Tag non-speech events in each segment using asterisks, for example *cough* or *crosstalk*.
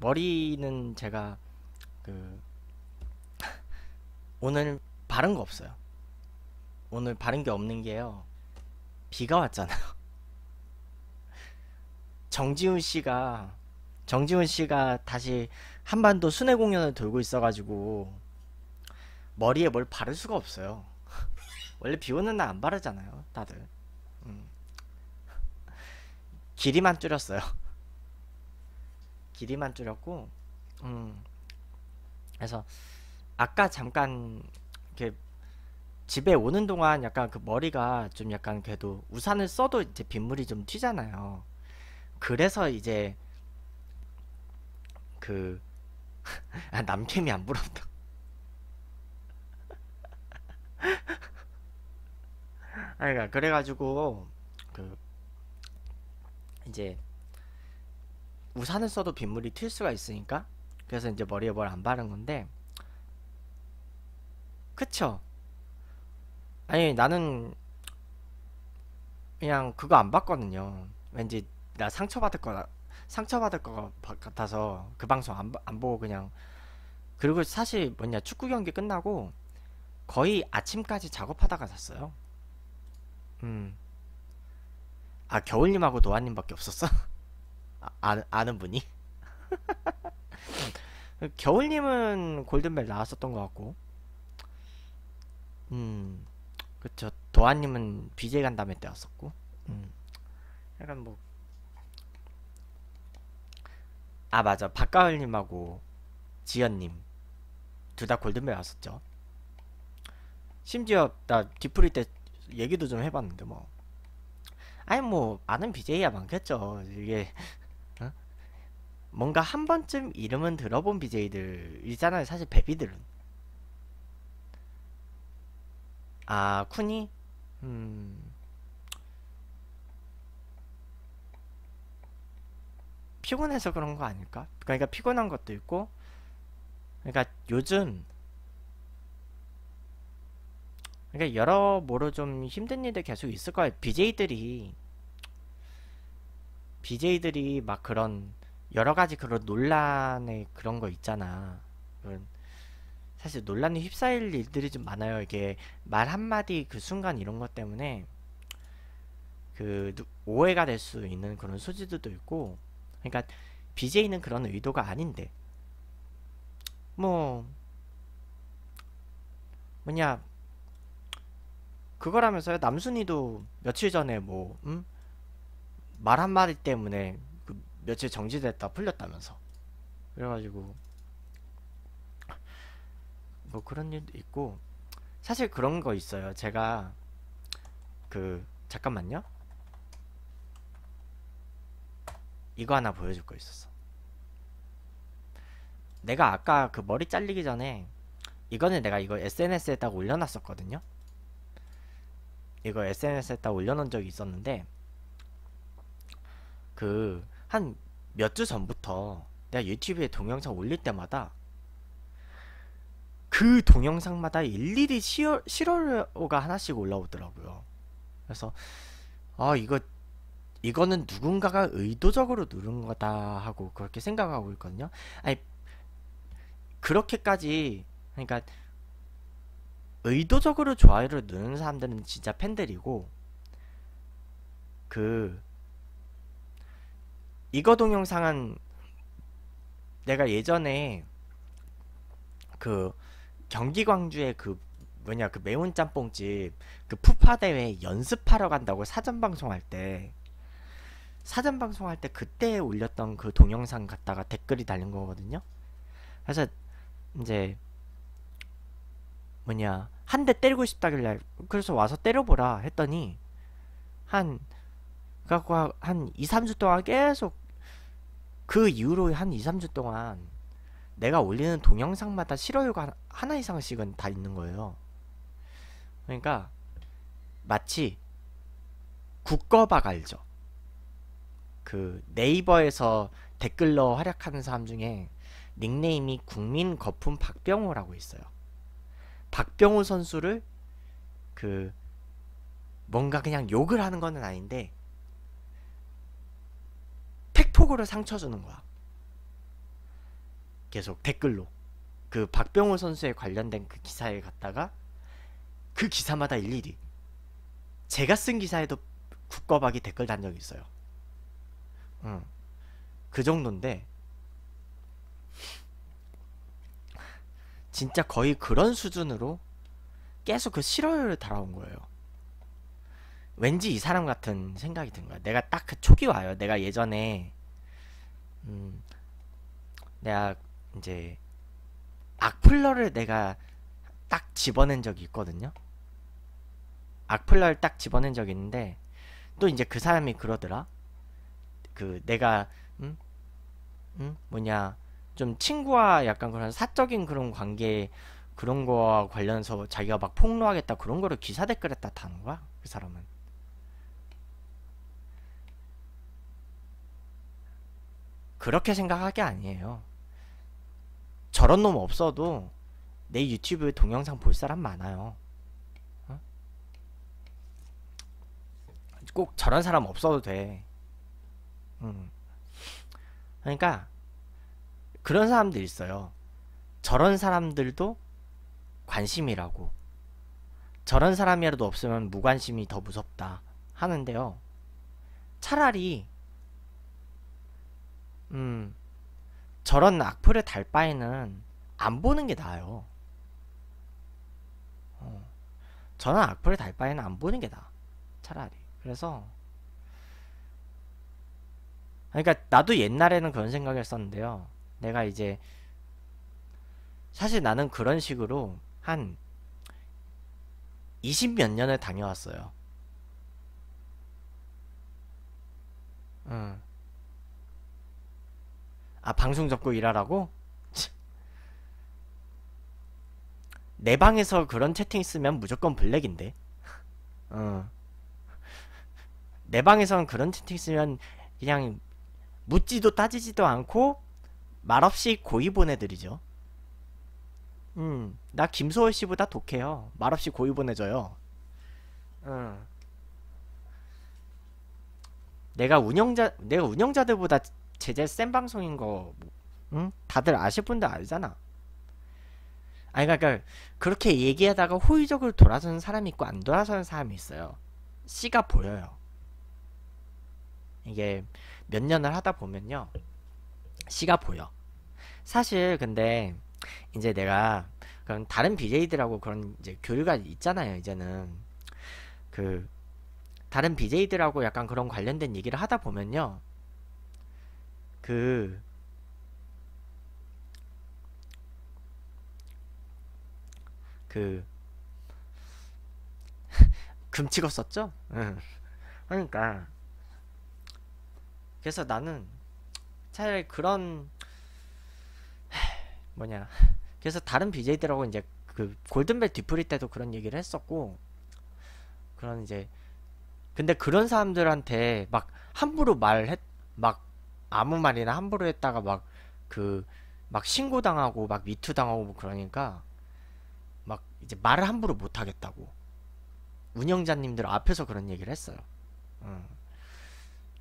머리는 제가 그 *laughs* 오늘 바른 거 없어요. 오늘 바른 게 없는 게요. 비가 왔잖아요. *laughs* 정지훈 씨가 정지훈 씨가 다시 한반도 순회 공연을 돌고 있어가지고 머리에 뭘 바를 수가 없어요. *laughs* 원래 비 오는 날 안 바르잖아요, 다들. 음. 길이만 줄였어요. 길이만 줄였고 음 그래서 아까 잠깐 이렇게 집에 오는 동안 약간 그 머리가 좀 약간 그래도 우산을 써도 이제 빗물이 좀 튀잖아요. 그래서 이제 그 *laughs* 아, 남캠이 안 부럽다. 아니 *laughs* 그러니까 그래가지고 그 이제 우산을 써도 빗물이 튈 수가 있으니까 그래서 이제 머리에 뭘 안 바른 건데 그쵸? 아니 나는 그냥 그거 안 봤거든요 왠지 나 상처받을 거 상처받을 거 같아서 그 방송 안, 안 보고 그냥 그리고 사실 뭐냐 축구 경기 끝나고 거의 아침까지 작업하다가 잤어요 음아 겨울님하고 노아님밖에 없었어? *laughs* 아, 아, 아는 분이 *laughs* 겨울님은 골든벨 나왔었던 것 같고 음 그쵸 도아님은 BJ 간담회 때왔었고음 약간 뭐 아 맞아 박가을님하고 지연님 둘 다 골든벨 왔었죠 심지어 나 디프리 때 얘기도 좀 해봤는데 뭐 아니 뭐 아는 BJ야 많겠죠 이게 뭔가 한 번쯤 이름은 들어본 BJ들이잖아요. 사실 베비들은. 아, 쿠니? 음. 피곤해서 그런 거 아닐까? 그러니까 피곤한 것도 있고, 그러니까 요즘, 그러니까 여러모로 좀 힘든 일들 계속 있을 거예요. BJ들이, BJ들이 막 그런 여러 가지 그런 논란의 그런 거 있잖아. 사실 논란에 휩싸일 일들이 좀 많아요. 이게 말 한마디 그 순간 이런 것 때문에 그 오해가 될 수 있는 그런 소지들도 있고, 그러니까 BJ는 그런 의도가 아닌데, 뭐, 뭐냐, 그거라면서요. 남순이도 며칠 전에 뭐, 음? 말 한마디 때문에 며칠 정지됐다 풀렸다면서 그래가지고 뭐 그런 일도 있고 사실 그런 거 있어요 제가 그 잠깐만요 이거 하나 보여줄 거 있었어 내가 아까 그 머리 잘리기 전에 이거는 내가 이거 SNS에 딱 올려놨었거든요 이거 SNS에 딱 올려놓은 적이 있었는데 그 한몇주 전부터 내가 유튜브에 동영상 올릴 때마다 그 동영상마다 일일이 실어, 실어가 하나씩 올라오더라고요. 그래서 아 이거 이거는 누군가가 의도적으로 누른 거다 하고 그렇게 생각하고 있거든요. 아니 그렇게까지 그러니까 의도적으로 좋아요를 누르는 사람들은 진짜 팬들이고 그 이거 동영상은 내가 예전에 그 경기 광주의 그 뭐냐 그 매운 짬뽕집 그 푸파 대회 연습하러 간다고 사전 방송할 때 사전 방송할 때 그때 올렸던 그 동영상 갖다가 댓글이 달린 거거든요. 그래서 이제 뭐냐 한 대 때리고 싶다길래 그래서 와서 때려보라 했더니 한 그래갖고 한 2, 3주 동안 계속 그 이후로 한 2, 3주 동안 내가 올리는 동영상마다 실화율가 하나 이상씩은 다 있는 거예요. 그러니까 마치 국거박 알죠? 그 네이버에서 댓글로 활약하는 사람 중에 닉네임이 국민 거품 박병호라고 있어요. 박병호 선수를 그 뭔가 그냥 욕을 하는 건 아닌데 속으로 상처 주는 거야. 계속 댓글로 그 박병호 선수에 관련된 그 기사에 갔다가 그 기사마다 일일이 제가 쓴 기사에도 국거박이 댓글 단 적이 있어요. 응. 그 정도인데 진짜 거의 그런 수준으로 계속 그 실화를 달아온 거예요. 왠지 이 사람 같은 생각이 든 거야. 내가 딱 그 촉이 와요. 내가 예전에 음, 내가 이제 악플러를 내가 딱 집어낸 적이 있거든요. 악플러를 딱 집어낸 적이 있는데 또 이제 그 사람이 그러더라. 그 내가 음? 음? 뭐냐 좀 친구와 약간 그런 사적인 그런 관계 그런 거와 관련해서 자기가 막 폭로하겠다 그런 거를 기사 댓글에 따 다는 거야 그 사람은 그렇게 생각할 게 아니에요. 저런 놈 없어도 내 유튜브 동영상 볼 사람 많아요. 어? 꼭 저런 사람 없어도 돼. 음. 그러니까 그런 사람들 있어요. 저런 사람들도 관심이라고. 저런 사람이라도 없으면 무관심이 더 무섭다 하는데요. 차라리 음, 저런 악플을 달 바에는 안 보는 게 나아요. 어, 저런 악플을 달 바에는 안 보는 게 나아. 차라리. 그래서 그러니까 나도 옛날에는 그런 생각했었는데요. 을 내가 이제 사실 나는 그런 식으로 한20몇 년을 다녀왔어요. 응. 아 방송 접고 일하라고? 내 방에서 그런 채팅 쓰면 무조건 블랙인데 *laughs* 어. 내 방에선 그런 채팅 쓰면 그냥 묻지도 따지지도 않고 말없이 고의 보내드리죠 음, 나 김소월 씨보다 독해요. 말없이 고의 보내줘요. 음. 내가 운영자, 내가 운영자들보다 제재 센 방송인 거 뭐, 응? 다들 아실 분들 알잖아. 아니 그러니까 그렇게 얘기하다가 호의적으로 돌아서는 사람이 있고 안 돌아서는 사람이 있어요. 씨가 보여요. 이게 몇 년을 하다 보면요. 씨가 보여. 사실 근데 이제 내가 그런 다른 BJ들하고 그런 이제 교류가 있잖아요. 이제는 그 다른 BJ들하고 약간 그런 관련된 얘기를 하다 보면요. 그 그, *laughs* 금찍었었죠 응. 그러니까. 그래서 나는 차라리 그런, *sighs* 뭐냐. 그래서 다른 BJ들하고 이제 그 골든벨 뒤풀이 때도 그런 얘기를 했었고, 그런 이제, 근데 그런 사람들한테 막 함부로 말했, 막 아무 말이나 함부로 했다가 막 그 막 신고 당하고 막 미투 그, 당하고 뭐 그러니까 막 이제 말을 함부로 못 하겠다고 운영자님들 앞에서 그런 얘기를 했어요. 음.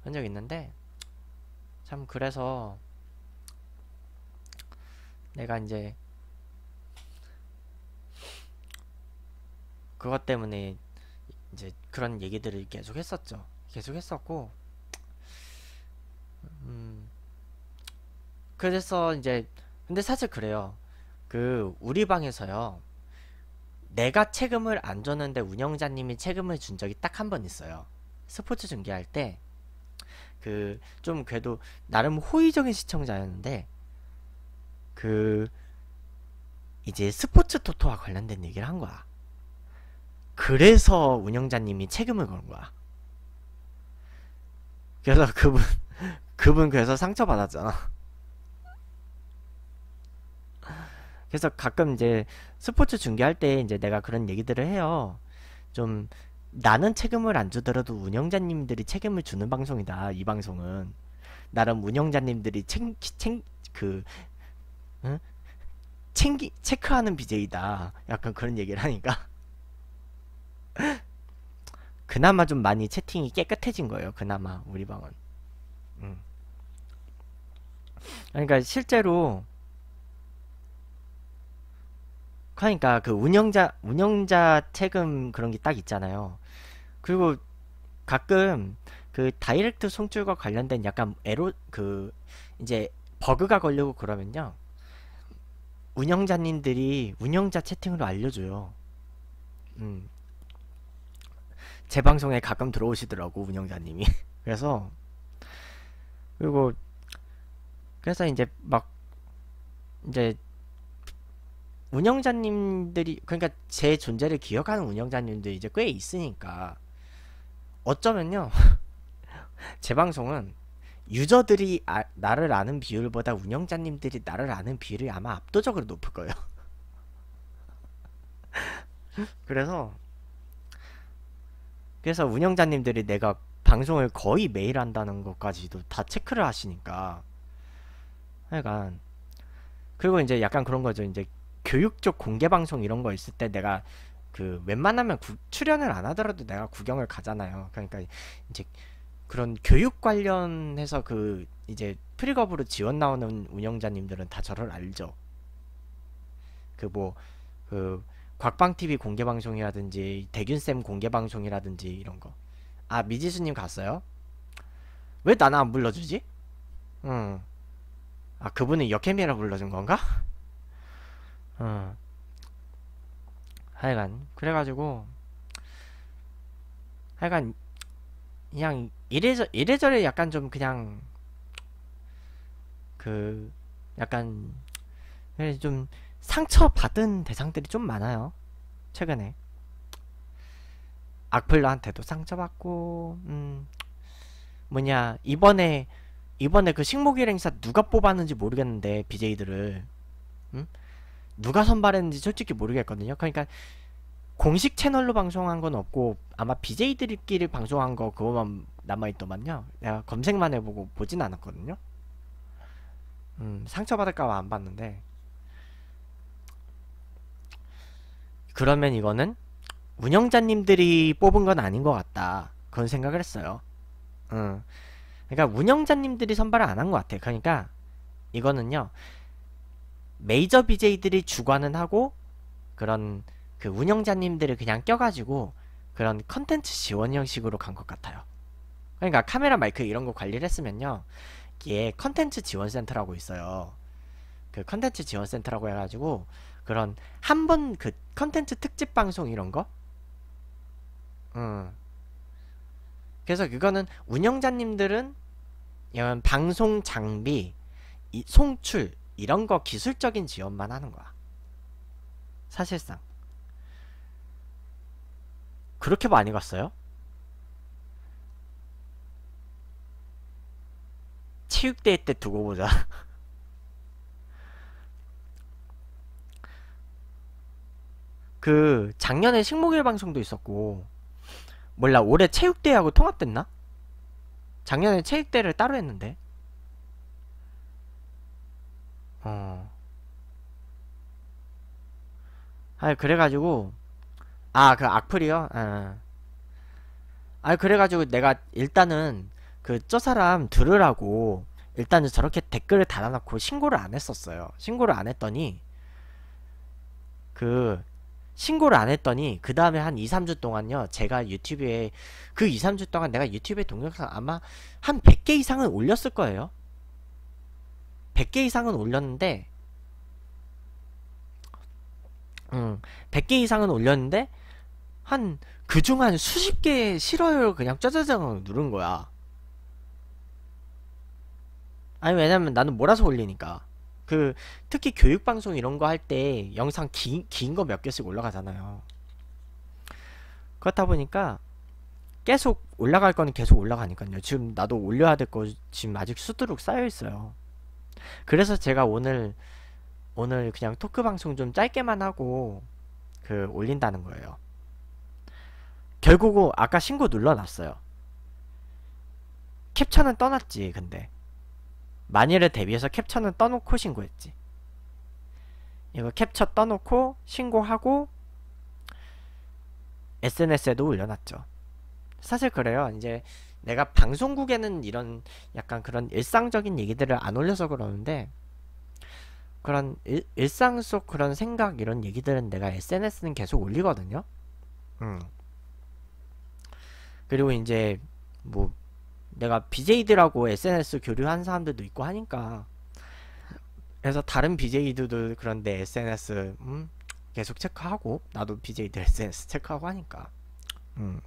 한적 있는데 참 그래서 내가 이제 그것 때문에 이제 그런 얘기들을 계속 했었죠. 계속 했었고 음. 그래서 이제 근데 사실 그래요. 그 우리 방에서요. 내가 책임을 안 줬는데 운영자님이 책임을 준 적이 딱 한 번 있어요. 스포츠 중계할 때 그 좀 그래도 나름 호의적인 시청자였는데 그 이제 스포츠 토토와 관련된 얘기를 한 거야. 그래서 운영자님이 책임을 건 거야. 그래서 그분 그분 그래서 상처받았잖아. 그래서 가끔 이제 스포츠 중계할 때 이제 내가 그런 얘기들을 해요. 좀 나는 책임을 안 주더라도 운영자님들이 책임을 주는 방송이다. 이 방송은 나름 운영자님들이 챙챙그 응? 챙기 체크하는 BJ다. 약간 그런 얘기를 하니까 *laughs* 그나마 좀 많이 채팅이 깨끗해진 거예요. 그나마 우리 방은. 그러니까 실제로 그러니까 그 운영자 운영자 책임 그런 게 딱 있잖아요. 그리고 가끔 그 다이렉트 송출과 관련된 약간 에로 그 이제 버그가 걸리고 그러면요. 운영자님들이 운영자 채팅으로 알려줘요. 음. 제 방송에 가끔 들어오시더라고 운영자님이. *laughs* 그래서 그리고 그래서 이제 막 이제 운영자님들이 그러니까 제 존재를 기억하는 운영자님들이 이제 꽤 있으니까 어쩌면요 *laughs* 제 방송은 유저들이 아, 나를 아는 비율보다 운영자님들이 나를 아는 비율이 아마 압도적으로 높을 거예요 *laughs* 그래서 그래서 운영자님들이 내가 방송을 거의 매일 한다는 것까지도 다 체크를 하시니까 하여간 그리고 이제 약간 그런 거죠. 이제 교육적 공개 방송 이런 거 있을 때 내가 그 웬만하면 구, 출연을 안 하더라도 내가 구경을 가잖아요. 그러니까 이제 그런 교육 관련해서 그 이제 프리거브로 지원 나오는 운영자님들은 다 저를 알죠. 그 뭐그 뭐 그 곽방 TV 공개 방송이라든지 대균 쌤 공개 방송이라든지 이런 거. 아 미지수님 갔어요? 왜 나나 안 불러주지? 응. 아 그분은 여캠이라 불러준 건가? 어. 하여간 그래가지고 하여간 그냥 이래저 이래저래 약간 좀 그냥 그 약간 좀 상처 받은 대상들이 좀 많아요 최근에 악플러한테도 상처받고 음 뭐냐 이번에 이번에 그 식목일 행사 누가 뽑았는지 모르겠는데 BJ들을 응? 누가 선발했는지 솔직히 모르겠거든요. 그러니까 공식 채널로 방송한 건 없고 아마 BJ들끼리 방송한 거 그거만 남아있더만요. 내가 검색만 해보고 보진 않았거든요. 음, 상처받을까봐 안 봤는데 그러면 이거는 운영자님들이 뽑은 건 아닌 것 같다. 그런 생각을 했어요. 음. 그러니까 운영자님들이 선발을 안 한 것 같아요. 그러니까 이거는요. 메이저 BJ들이 주관은 하고 그런 그 운영자님들을 그냥 껴가지고 그런 컨텐츠 지원 형식으로 간 것 같아요. 그러니까 카메라 마이크 이런 거 관리를 했으면요. 이게 컨텐츠 지원 센터라고 있어요. 그 컨텐츠 지원 센터라고 해가지고 그런 한번 그 컨텐츠 특집 방송 이런 거? 음. 그래서 그거는 운영자님들은 이건 방송 장비, 이, 송출 이런 거 기술적인 지원만 하는 거야. 사실상 그렇게 많이 갔어요? 체육대회 때 두고 보자. *laughs* 그 작년에 식목일 방송도 있었고 몰라 올해 체육대회하고 통합됐나? 작년에 체육대를 따로 했는데 어아 그래가지고 아그 악플이요? 아. 아 그래가지고 내가 일단은 그 저 사람 들으라고 일단은 저렇게 댓글을 달아놓고 신고를 안 했었어요 신고를 안 했더니 그 신고를 안 했더니 그 다음에 한 2, 3주 동안요 제가 유튜브에 그 2, 3주 동안 내가 유튜브에 동영상 아마 한 100개 이상은 올렸을 거예요 100개 이상은 올렸는데 음, 100개 이상은 올렸는데 한 그중 한 수십 개의 싫어요를 그냥 짜자잔 누른 거야 아니 왜냐면 나는 몰아서 올리니까 그 특히 교육 방송 이런 거 할 때 영상 긴 긴 거 몇 개씩 올라가잖아요. 그렇다 보니까 계속 올라갈 거는 계속 올라가니까요. 지금 나도 올려야 될 거 지금 아직 수두룩 쌓여 있어요. 그래서 제가 오늘 오늘 그냥 토크 방송 좀 짧게만 하고 그 올린다는 거예요. 결국은 아까 신고 눌러놨어요. 캡처는 떠났지 근데 만일에 대비해서 캡처는 떠놓고 신고했지. 이거 캡처 떠놓고 신고하고 SNS에도 올려놨죠. 사실 그래요. 이제 내가 방송국에는 이런 약간 그런 일상적인 얘기들을 안 올려서 그러는데 그런 일, 일상 속 그런 생각 이런 얘기들은 내가 SNS는 계속 올리거든요. 음. 그리고 이제 뭐 내가 BJ들하고 SNS 교류한 사람들도 있고 하니까 그래서 다른 BJ들도 그런데 SNS 음, 계속 체크하고 나도 BJ들 SNS 체크하고 하니까 음.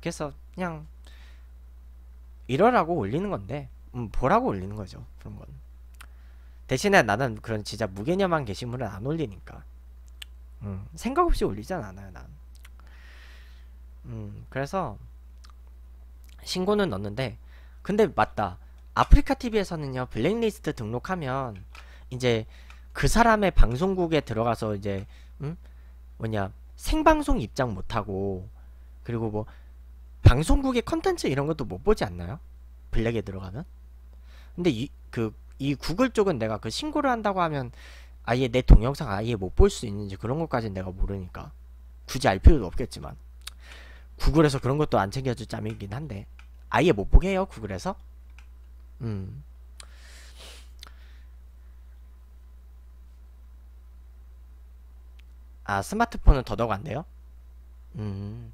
그래서 그냥 이러라고 올리는 건데 음, 보라고 올리는 거죠 그런 건 대신에 나는 그런 진짜 무개념한 게시물은 안 올리니까 음, 생각 없이 올리진 않아요 난 음, 그래서 신고는 넣는데 근데 맞다 아프리카 TV에서는요 블랙리스트 등록하면 이제 그 사람의 방송국에 들어가서 이제 음? 뭐냐 생방송 입장 못하고 그리고 뭐 방송국의 컨텐츠 이런 것도 못 보지 않나요? 블랙에 들어가면 근데 이 그이 그, 구글 쪽은 내가 그 신고를 한다고 하면 아예 내 동영상 아예 못 볼 수 있는지 그런 것까지는 내가 모르니까 굳이 알 필요도 없겠지만 구글에서 그런 것도 안 챙겨줄 짬이긴 한데 아예 못 보게 해요 구글에서 음 아, 스마트폰은 더더욱 안 돼요? 음.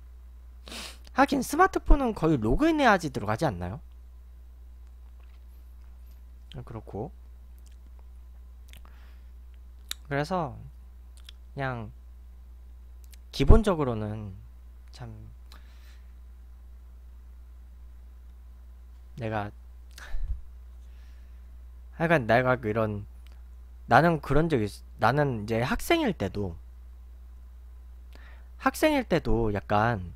하긴 스마트폰은 거의 로그인해야지 들어가지 않나요? 아, 그렇고. 그래서, 그냥, 기본적으로는 참, 내가 하여간 내가 그런 나는 그런 적이 있, 나는 이제 학생일 때도 학생일 때도 약간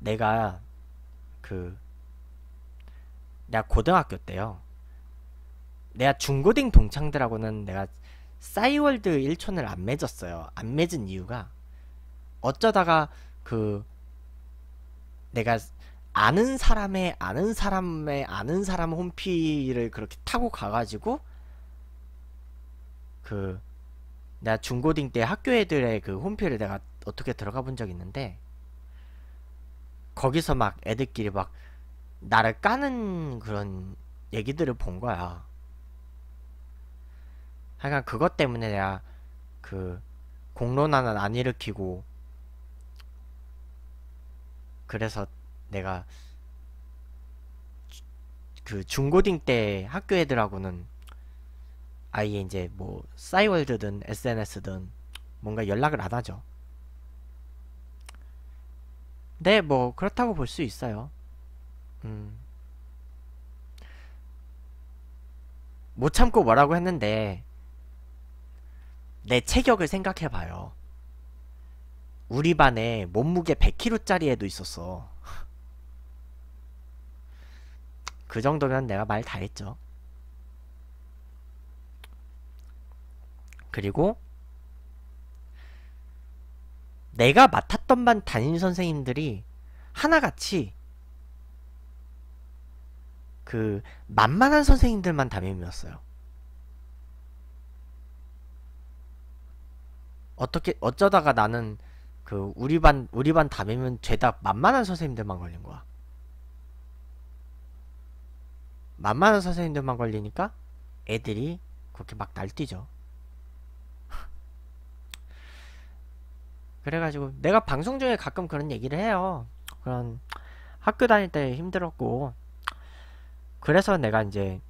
내가 그 내가 고등학교 때요 내가 중고딩 동창들하고는 내가 싸이월드 1촌을 안 맺었어요 안 맺은 이유가 어쩌다가 그 내가 아는 사람의 아는 사람의 아는 사람 홈피를 그렇게 타고 가가지고 그 내가 중고딩 때 학교 애들의 그 홈피를 내가 어떻게 들어가 본 적 있는데 거기서 막 애들끼리 막 나를 까는 그런 얘기들을 본 거야. 하여간 그것 때문에 내가 그 공론 하는안 일으키고 그래서 내가 그 중고딩 때 학교 애들하고는 아예 이제 뭐 싸이월드든 SNS든 뭔가 연락을 안 하죠. 네, 뭐 그렇다고 볼 수 있어요. 음. 못 참고 뭐라고 했는데 내 체격을 생각해봐요. 우리 반에 몸무게 100kg짜리 애도 있었어. 그 정도면 내가 말 다 했죠. 그리고 내가 맡았던 반 담임 선생님들이 하나같이 그 만만한 선생님들만 담임이었어요. 어떻게 어쩌다가 나는 그 우리 반 우리 반 담임은 죄다 만만한 선생님들만 걸린 거야. 만만한 선생님들만 걸리니까 애들이 그렇게 막 날뛰죠. *laughs* 그래가지고 내가 방송 중에 가끔 그런 얘기를 해요. 그런 학교 다닐 때 힘들었고 그래서 내가 이제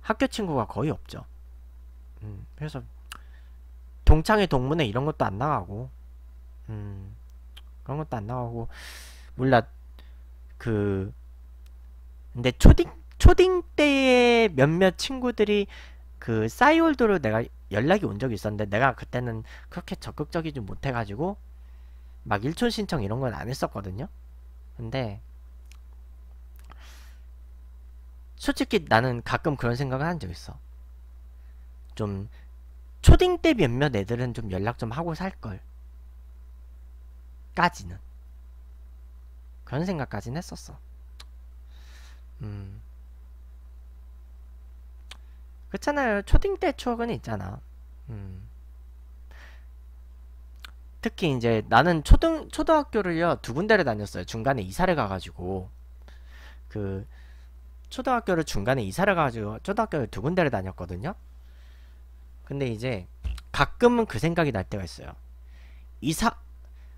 학교 친구가 거의 없죠. 음, 그래서 동창회 동문회 이런 것도 안 나가고 음, 그런 것도 안 나가고 몰라 그 근데 초딩 초딩 때에 몇몇 친구들이 그 싸이월드로 내가 연락이 온 적이 있었는데 내가 그때는 그렇게 적극적이지 못해가지고 막 일촌 신청 이런 건 안 했었거든요. 근데 솔직히 나는 가끔 그런 생각을 한 적 있어. 좀 초딩 때 몇몇 애들은 좀 연락 좀 하고 살 걸. 까지는. 그런 생각까지는 했었어. 음. 그렇잖아요. 초딩 때 추억은 있잖아. 음. 특히 이제 나는 초등 초등학교를요 두 군데를 다녔어요. 중간에 이사를 가가지고 그 초등학교를 중간에 이사를 가가지고 초등학교를 두 군데를 다녔거든요. 근데 이제 가끔은 그 생각이 날 때가 있어요. 이사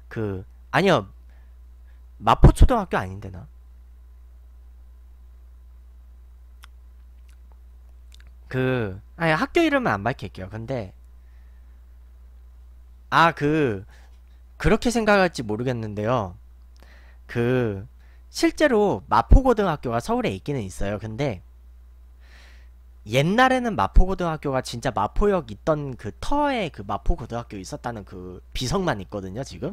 그 아니요 마포 초등학교 아닌데 나그 아니 학교 이름은 안 밝힐게요. 근데 아그 그렇게 생각할지 모르겠는데요. 그 실제로 마포고등학교가 서울에 있기는 있어요. 근데 옛날에는 마포고등학교가 진짜 마포역 있던 그 터에 그 마포고등학교 있었다는 그 비석만 있거든요, 지금.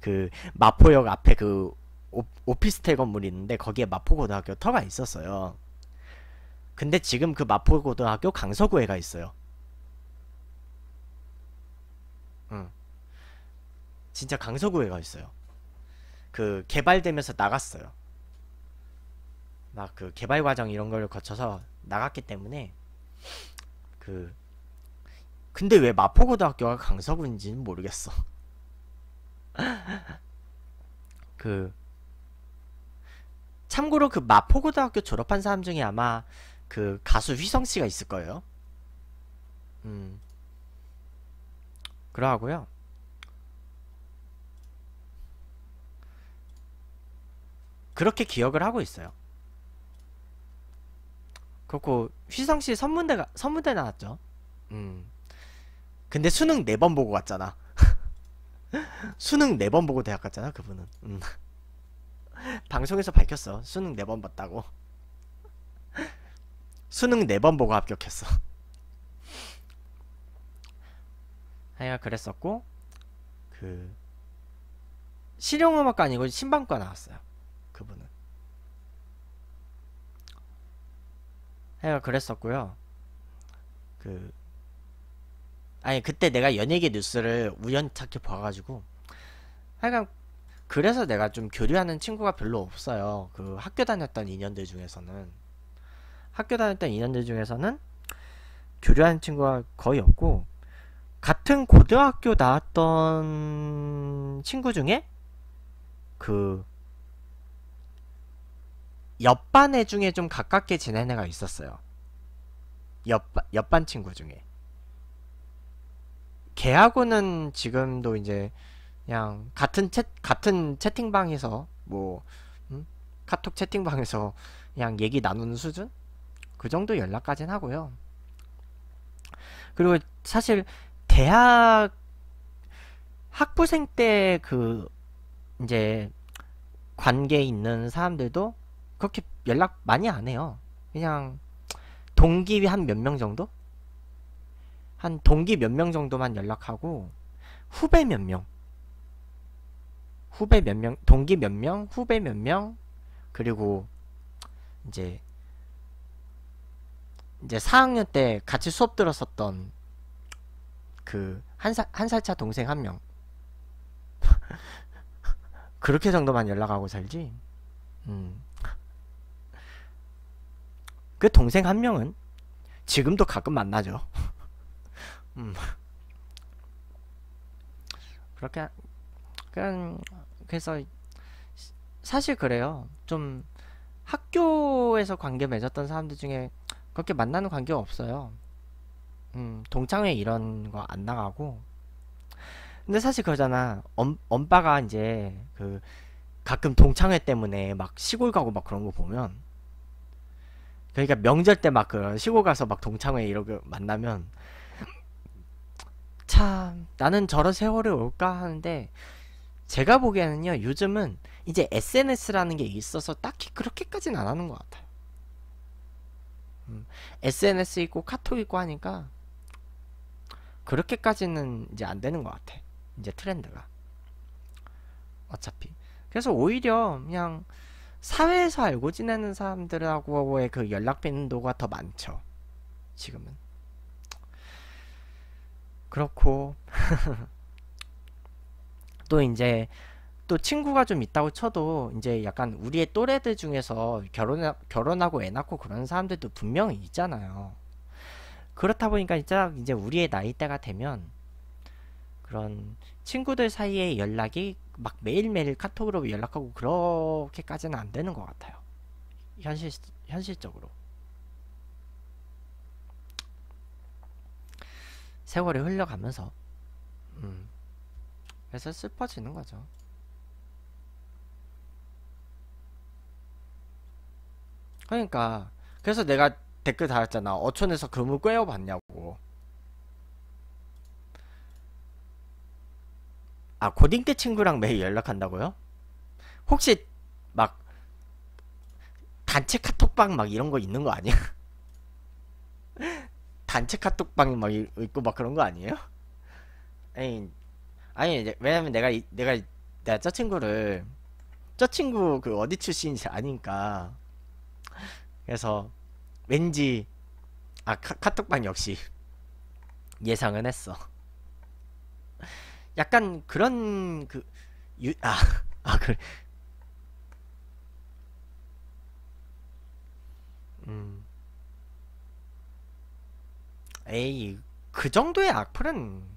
그 마포역 앞에 그 오, 오피스텔 건물이 있는데 거기에 마포고등학교 터가 있었어요. 근데 지금 그 마포고등학교 강서구에 가 있어요. 응. 진짜 강서구에 가 있어요. 그 개발되면서 나갔어요. 막 그 개발 과정 이런 걸 거쳐서 나갔기 때문에 그 근데 왜 마포고등학교가 강서구인지는 모르겠어. *laughs* 그 참고로 그 마포고등학교 졸업한 사람 중에 아마 그 가수 휘성 씨가 있을 거예요. 음. 그러하고요. 그렇게 기억을 하고 있어요. 그렇고 휘성 씨 선문대가 선문대 나왔죠. 음. 근데 수능 네 번 보고 갔잖아. *laughs* 수능 네 번 보고 대학 갔잖아, 그분은. 음. *laughs* 방송에서 밝혔어. 수능 네 번 봤다고. 수능 네 번 보고 합격했어 하여가 *laughs* 그랬었고 그 실용음악과 아니고 신방과 나왔어요 그분은 하여가 그랬었고요 그 아니 그때 내가 연예계 뉴스를 우연찮게 봐가지고 하여간 그래서 내가 좀 교류하는 친구가 별로 없어요 그 학교 다녔던 인연들 중에서는 학교 다닐 때 인연들 중에서는 교류하는 친구가 거의 없고 같은 고등학교 나왔던 친구 중에 그 옆반 애 중에 좀 가깝게 지낸 애가 있었어요. 옆반 옆반 친구 중에 걔하고는 지금도 이제 그냥 같은 채 같은 채팅방에서 뭐 음? 카톡 채팅방에서 그냥 얘기 나누는 수준? 그 정도 연락까지는 하고요. 그리고 사실 대학 학부생 때 그 이제 관계 있는 사람들도 그렇게 연락 많이 안 해요. 그냥 동기 한 몇 명 정도? 한 동기 몇 명 정도만 연락하고 후배 몇 명. 후배 몇 명, 동기 몇 명, 후배 몇 명, 그리고 이제 이제 4학년 때 같이 수업 들었었던 그 한 살 한 살 차 동생 한 명. *laughs* 그렇게 정도만 연락하고 살지. 음. 그 동생 한 명은 지금도 가끔 만나죠. *laughs* 음. 그렇게 그냥 그래서 사실 그래요. 좀 학교에서 관계 맺었던 사람들 중에 그렇게 만나는 관계 가 없어요. 음, 동창회 이런 거 안 나가고. 근데 사실 그러잖아. 엄, 엄빠가 이제 그 가끔 동창회 때문에 막 시골 가고 막 그런 거 보면 그러니까 명절 때 막 그런 시골 가서 막 동창회 이러고 만나면 참 나는 저런 세월이 올까 하는데 제가 보기에는요 요즘은 이제 SNS라는 게 있어서 딱히 그렇게까지는 안 하는 것 같아요. SNS 음, 있고 카톡 있고 하니까 그렇게까지는 이제 안 되는 것 같아. 이제 트렌드가. 어차피. 그래서 오히려 그냥 사회에서 알고 지내는 사람들하고의 그 연락 빈도가 더 많죠. 지금은. 그렇고. *laughs* 또 이제 또 친구가 좀 있다고 쳐도 이제 약간 우리의 또래들 중에서 결혼 결혼하고 애 낳고 그런 사람들도 분명히 있잖아요. 그렇다 보니까 진짜 이제 우리의 나이대가 되면 그런 친구들 사이의 연락이 막 매일매일 카톡으로 연락하고 그렇게까지는 안 되는 것 같아요. 현실 현실적으로. 세월이 흘러가면서 음. 그래서 슬퍼지는 거죠. 그러니까 그래서 내가 댓글 달았잖아. 어촌에서 그을 꿰어봤냐고. 아 고딩 때 친구랑 매일 연락한다고요? 혹시 막 단체 카톡방 막 이런 거 있는 거 아니야? *laughs* 단체 카톡방이 막 있고 막 그런 거 아니에요? 아니 아니 왜냐면 내가 내가 내가 저 친구를 저 친구 그 어디 출신인지 아니까 그래서 왠지 아 카, 카톡방 역시 예상은 했어 약간 그런 그유아아 *laughs* 아, 그래 음 에이 그 정도의 악플은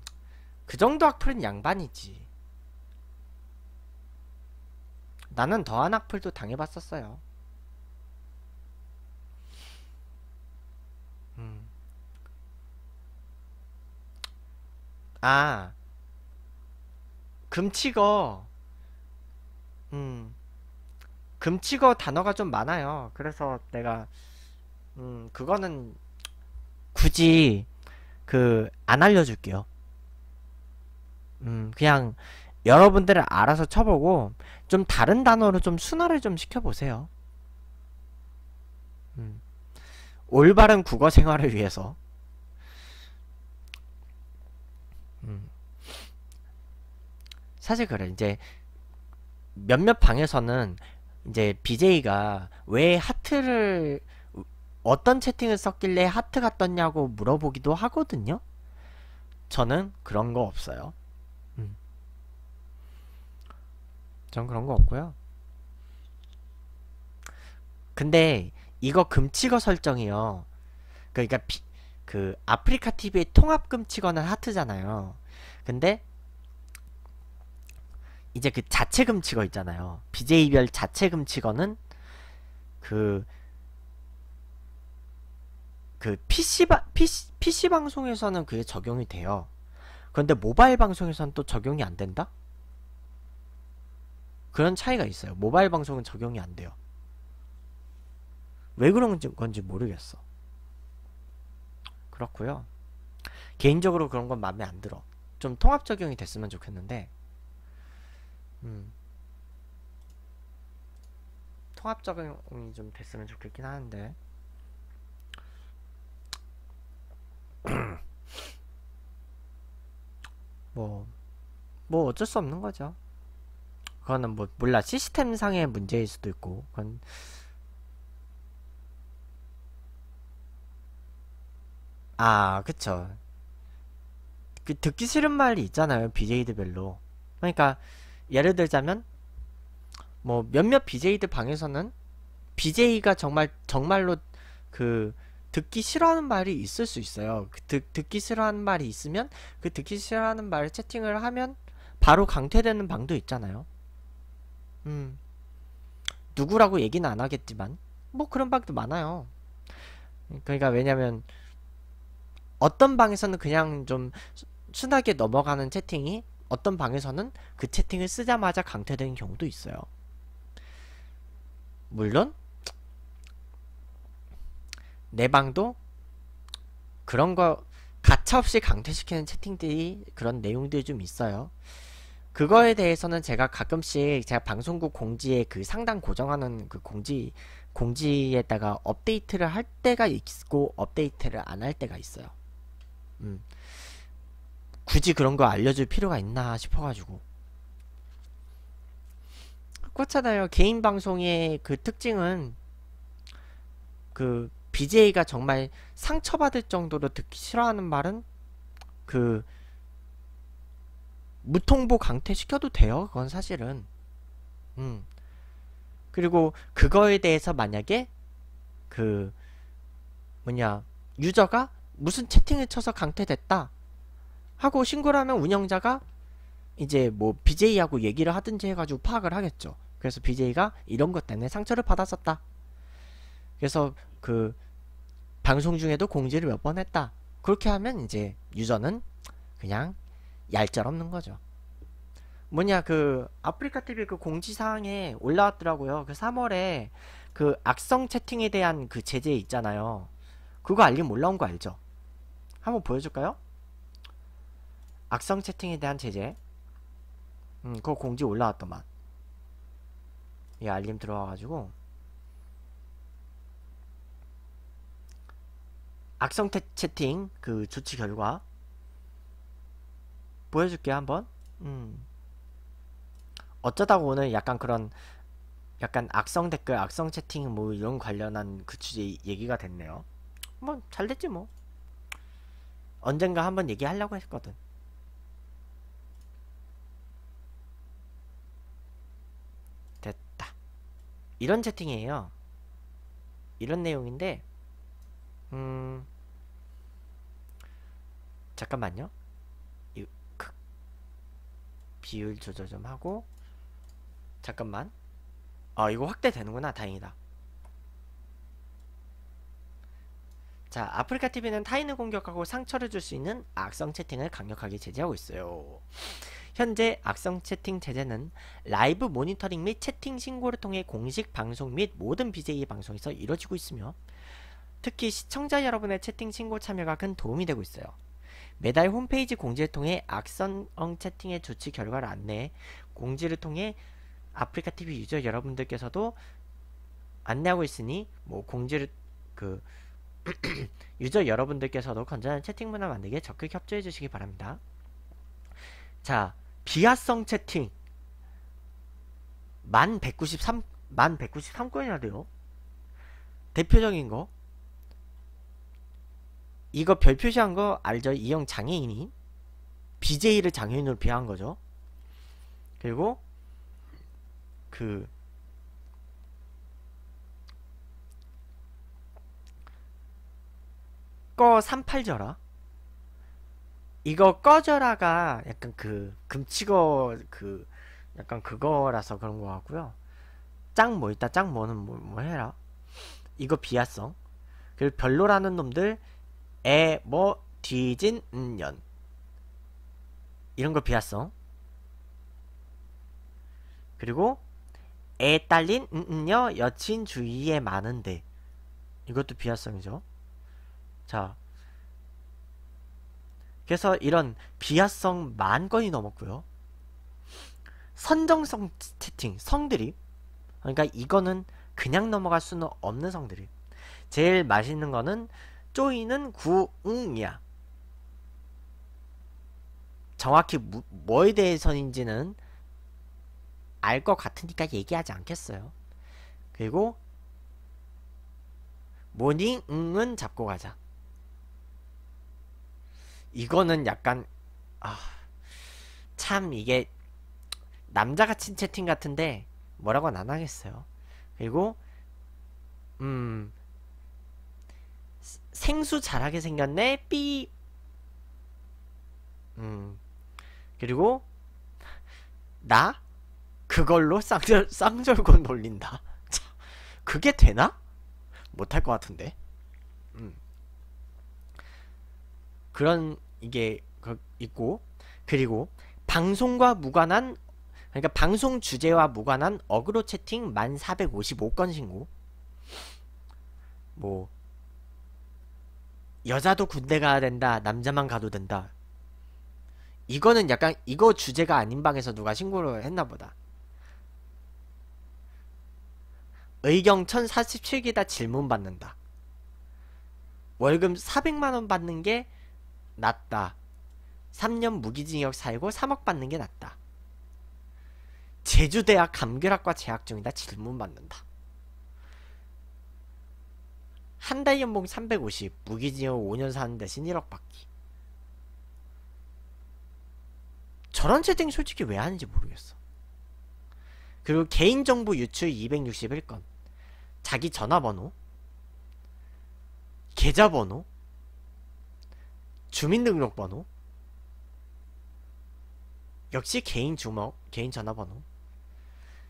그 정도 악플은 양반이지 나는 더한 악플도 당해봤었어요 아 금치거 음 금치거 단어가 좀 많아요 그래서 내가 음 그거는 굳이 그 안 알려줄게요 음 그냥 여러분들을 알아서 쳐보고 좀 다른 단어로 좀 순화를 좀 시켜보세요 음. 올바른 국어 생활을 위해서 사실 그래 이제 몇몇 방에서는 이제 BJ가 왜 하트를 어떤 채팅을 썼길래 하트가 떴냐고 물어보기도 하거든요. 저는 그런 거 없어요. 음. 전 그런 거 없고요. 근데 이거 금치거 설정이요. 그러니까 비, 그 아프리카 TV의 통합 금치거는 하트잖아요. 근데 이제 그 자체 금치거 있잖아요. BJ별 자체 금치거는 그, 그 PC바, PC, PC 방송에서는 그게 적용이 돼요. 그런데 모바일 방송에서는 또 적용이 안 된다? 그런 차이가 있어요. 모바일 방송은 적용이 안 돼요. 왜 그런 건지 모르겠어. 그렇고요. 개인적으로 그런 건 마음에 안 들어. 좀 통합 적용이 됐으면 좋겠는데 음. 통합 적용이 좀 됐으면 좋겠긴 하는데 *clears throat* 뭐, 뭐 어쩔 수 없는 거죠. 그거는 뭐, 몰라. 시스템상의 문제일 수도 있고, 그건. 아, 그쵸. 그, 듣기 싫은 말이 있잖아요. BJ들별로. 그러니까, 예를 들자면 뭐 몇몇 BJ들 방에서는 BJ가 정말 정말로 그 듣기 싫어하는 말이 있을 수 있어요. 그 듣, 듣기 싫어하는 말이 있으면 그 듣기 싫어하는 말 채팅을 하면 바로 강퇴되는 방도 있잖아요. 음. 누구라고 얘기는 안 하겠지만 뭐 그런 방도 많아요. 그러니까 왜냐면 어떤 방에서는 그냥 좀 순하게 넘어가는 채팅이 어떤 방에서는 그 채팅을 쓰자마자 강퇴되는 경우도 있어요. 물론 내 방도 그런 거 가차없이 강퇴시키는 채팅들이 그런 내용들이 좀 있어요. 그거에 대해서는 제가 가끔씩 제가 방송국 공지에 그 상당 고정하는 그 공지 공지에다가 업데이트를 할 때가 있고 업데이트를 안 할 때가 있어요. 음. 굳이 그런 거 알려줄 필요가 있나 싶어가지고 그렇잖아요 개인 방송의 그 특징은 그 BJ가 정말 상처받을 정도로 듣기 싫어하는 말은 그 무통보 강퇴시켜도 돼요 그건 사실은 음 그리고 그거에 대해서 만약에 그 뭐냐 유저가 무슨 채팅을 쳐서 강퇴됐다 하고 신고를 하면 운영자가 이제 뭐 BJ하고 얘기를 하든지 해가지고 파악을 하겠죠. 그래서 BJ가 이런 것 때문에 상처를 받았었다. 그래서 그 방송 중에도 공지를 몇 번 했다. 그렇게 하면 이제 유저는 그냥 얄짤없는 거죠. 뭐냐 그 아프리카 TV 그 공지 사항에 올라왔더라고요. 그 3월에 그 악성 채팅에 대한 그 제재 있잖아요. 그거 알림 올라온 거 알죠? 한번 보여줄까요? 악성 채팅에 대한 제재 음, 그거 공지 올라왔더만 이 알림 들어와가지고 악성 채팅 그 조치 결과 보여줄게 한번 음. 어쩌다 오늘 약간 그런 약간 악성 댓글 악성 채팅 뭐 이런 관련한 그 주제 얘기가 됐네요 뭐잘 됐지 뭐 언젠가 한번 얘기하려고 했거든 이런 채팅이에요. 이런 내용인데 음 잠깐만요. 이, 크, 비율 조절 좀 하고 잠깐만 아 이거 확대되는구나 다행이다 자 아프리카TV는 타인을 공격하고 상처를 줄 수 있는 악성 채팅을 강력하게 제재하고 있어요 현재 악성 채팅 제재는 라이브 모니터링 및 채팅 신고를 통해 공식 방송 및 모든 b j 방송에서 이뤄지고 있으며 특히 시청자 여러분의 채팅 신고 참여가 큰 도움이 되고 있어요. 매달 홈페이지 공지를 통해 악성 채팅의 조치 결과를 안내해 공지를 통해 아프리카 TV 유저 여러분들께서도 안내하고 있으니 뭐 공지를 그 *clears throat* 유저 여러분들께서도 건전한 채팅 문화 만들기에 적극 협조해 주시기 바랍니다. 자, 기하성 채팅 만 193, 만 193건이나 돼요. 대표적인 거. 이거 별 표시한 거 알죠? 이형 장애인이 BJ를 장애인으로 비하한 거죠. 그리고 그꺼 38저라 이거 꺼져라가 약간 그 금치거 그 약간 그거라서 그런 거 같고요. 짱 뭐 있다 짱 뭐는 뭐, 뭐 해라. 이거 비하성. 그리고 별로라는 놈들 에뭐 뒤진 은연 음, 이런 거 비하성. 그리고 에 딸린 은은녀 음, 음, 여친 주위에 많은데 이것도 비하성이죠. 자 그래서 이런 비하성 만 건이 넘었고요. 선정성 채팅 성들이 그러니까 이거는 그냥 넘어갈 수는 없는 성들이 제일 맛있는 거는 쪼이는 구웅이야 정확히 뭐에 대해서인지는 알 것 같으니까 얘기하지 않겠어요. 그리고 모닝응은 잡고 가자. 이거는 약간 아, 참 이게 남자같은 채팅 같은데 뭐라고는 안 하겠어요. 그리고 음 생수 잘하게 생겼네 삐. 음 그리고 나 그걸로 쌍절 쌍절곤 놀린다. *laughs* 그게 되나? 못할 것 같은데. 그런 이게 있고 그리고 방송과 무관한 그러니까 방송 주제와 무관한 어그로 채팅 1455건 신고 뭐 여자도 군대 가야 된다 남자만 가도 된다 이거는 약간 이거 주제가 아닌 방에서 누가 신고를 했나 보다 의경 1047개다 질문 받는다 월급 400만원 받는 게 낫다. 3년 무기징역 살고 3억 받는 게 낫다. 제주대학 감귤학과 재학 중이다 질문 받는다. 한 달 연봉 350, 무기징역 5년 사는 대신 1억 받기. 저런 채팅 솔직히 왜 하는지 모르겠어. 그리고 개인정보 유출 261건. 자기 전화번호, 계좌번호, 주민등록번호 역시 개인 주먹, 개인 전화번호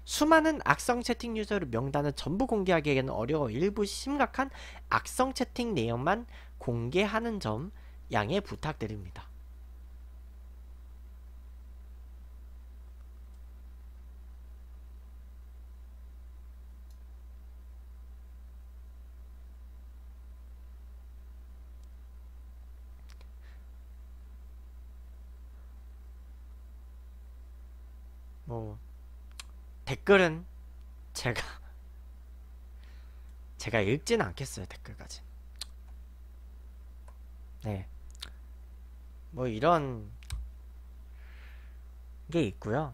수많은 악성 채팅 유저를 명단을 전부 공개하기에는 어려워 일부 심각한 악성 채팅 내용만 공개하는 점 양해 부탁드립니다. 댓글은 제가 제가 읽진 않겠어요 댓글까지 네뭐 이런 게 있고요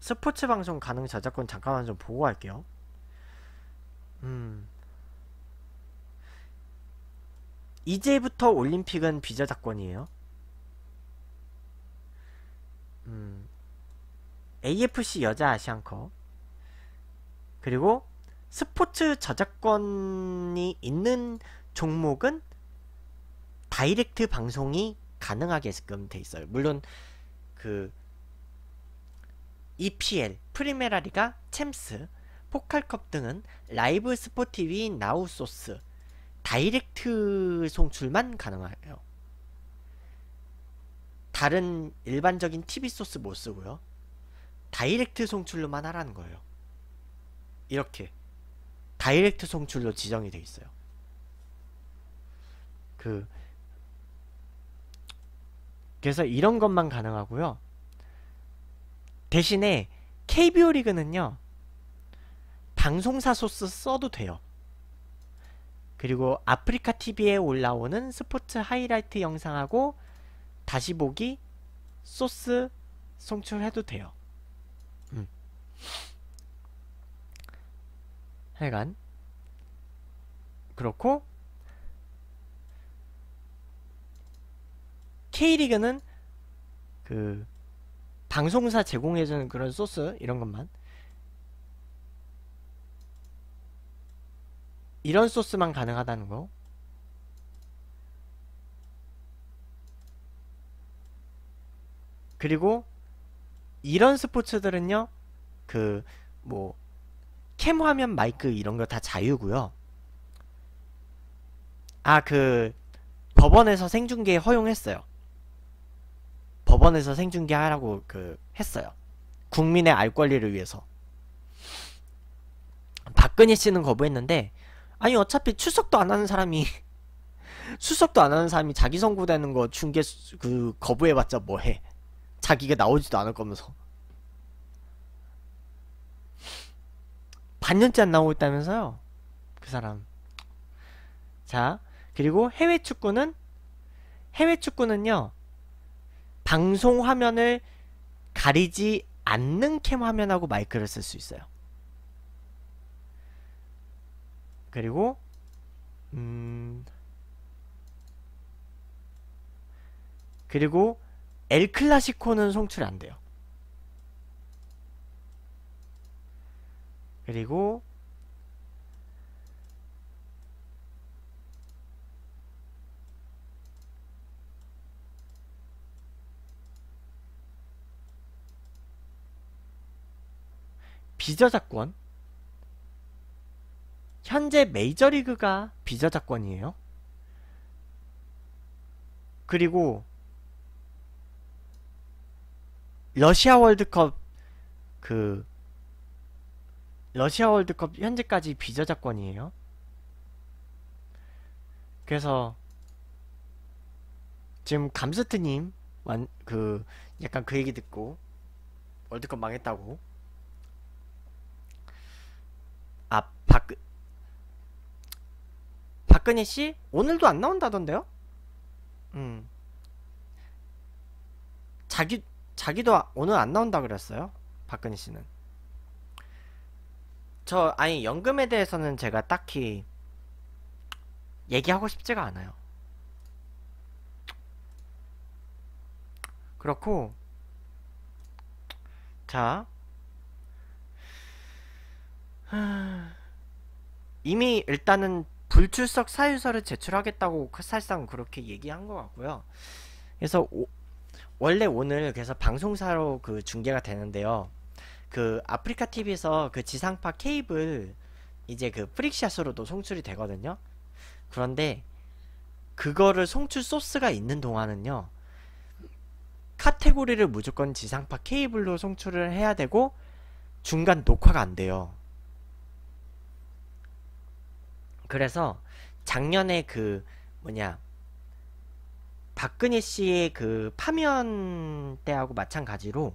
스포츠 방송 가능 저작권 잠깐만 좀 보고 갈게요음 이제부터 올림픽은 비저작권이에요 음 AFC 여자 아시안컵 그리고 스포츠 저작권이 있는 종목은 다이렉트 방송이 가능하게끔 돼 있어요. 물론 그 EPL, 프리메라리가 챔스, 포칼컵 등은 라이브 스포티비 나우소스 다이렉트 송출만 가능해요. 다른 일반적인 TV 소스 못 쓰고요. 다이렉트 송출로만 하라는 거예요. 이렇게 다이렉트 송출로 지정이 돼 있어요. 그 그래서 이런 것만 가능하고요. 대신에 KBO 리그는요. 방송사 소스 써도 돼요. 그리고 아프리카 TV에 올라오는 스포츠 하이라이트 영상하고 다시 보기 소스 송출해도 돼요. 하여간 그렇고 K리그는 그 방송사 제공해주는 그런 소스 이런 것만 이런 소스만 가능하다는 거 그리고 이런 스포츠들은요 그뭐캠 화면 마이크 이런 거 다 자유고요. 아 그 법원에서 생중계 허용했어요. 법원에서 생중계하라고 그 했어요. 국민의 알 권리를 위해서. 박근혜 씨는 거부했는데 아니 어차피 출석도 안 하는 사람이 *laughs* 출석도 안 하는 사람이 자기 선고되는 거 중계 그 거부해봤자 뭐해 자기가 나오지도 않을 거면서 관년째 안 나오고 있다면서요. 그 사람. 자, 그리고 해외 축구는 해외 축구는요. 방송 화면을 가리지 않는 캠 화면하고 마이크를 쓸 수 있어요. 그리고 음 그리고 엘클라시코는 송출이 안 돼요. 그리고 비저작권 현재 메이저리그가 비저작권이에요. 그리고 러시아 월드컵 그 러시아 월드컵 현재까지 비저작권이에요. 그래서 지금 감스트님 완그 약간 그 얘기 듣고 월드컵 망했다고 아박 박근혜 씨 오늘도 안 나온다던데요? 음 자기 자기도 오늘 안 나온다 그랬어요 박근혜 씨는. 저 아니 연금에 대해서는 제가 딱히 얘기하고 싶지가 않아요. 그렇고 자 이미 일단은 불출석 사유서를 제출하겠다고 사실상 그렇게 얘기한 것 같고요. 그래서 오, 원래 오늘 그래서 방송사로 그 중계가 되는데요. 그 아프리카 TV에서 그 지상파 케이블 이제 그 프릭샷으로도 송출이 되거든요. 그런데 그거를 송출 소스가 있는 동안은요. 카테고리를 무조건 지상파 케이블로 송출을 해야 되고 중간 녹화가 안 돼요. 그래서 작년에 그 뭐냐 박근혜 씨의 그 파면 때하고 마찬가지로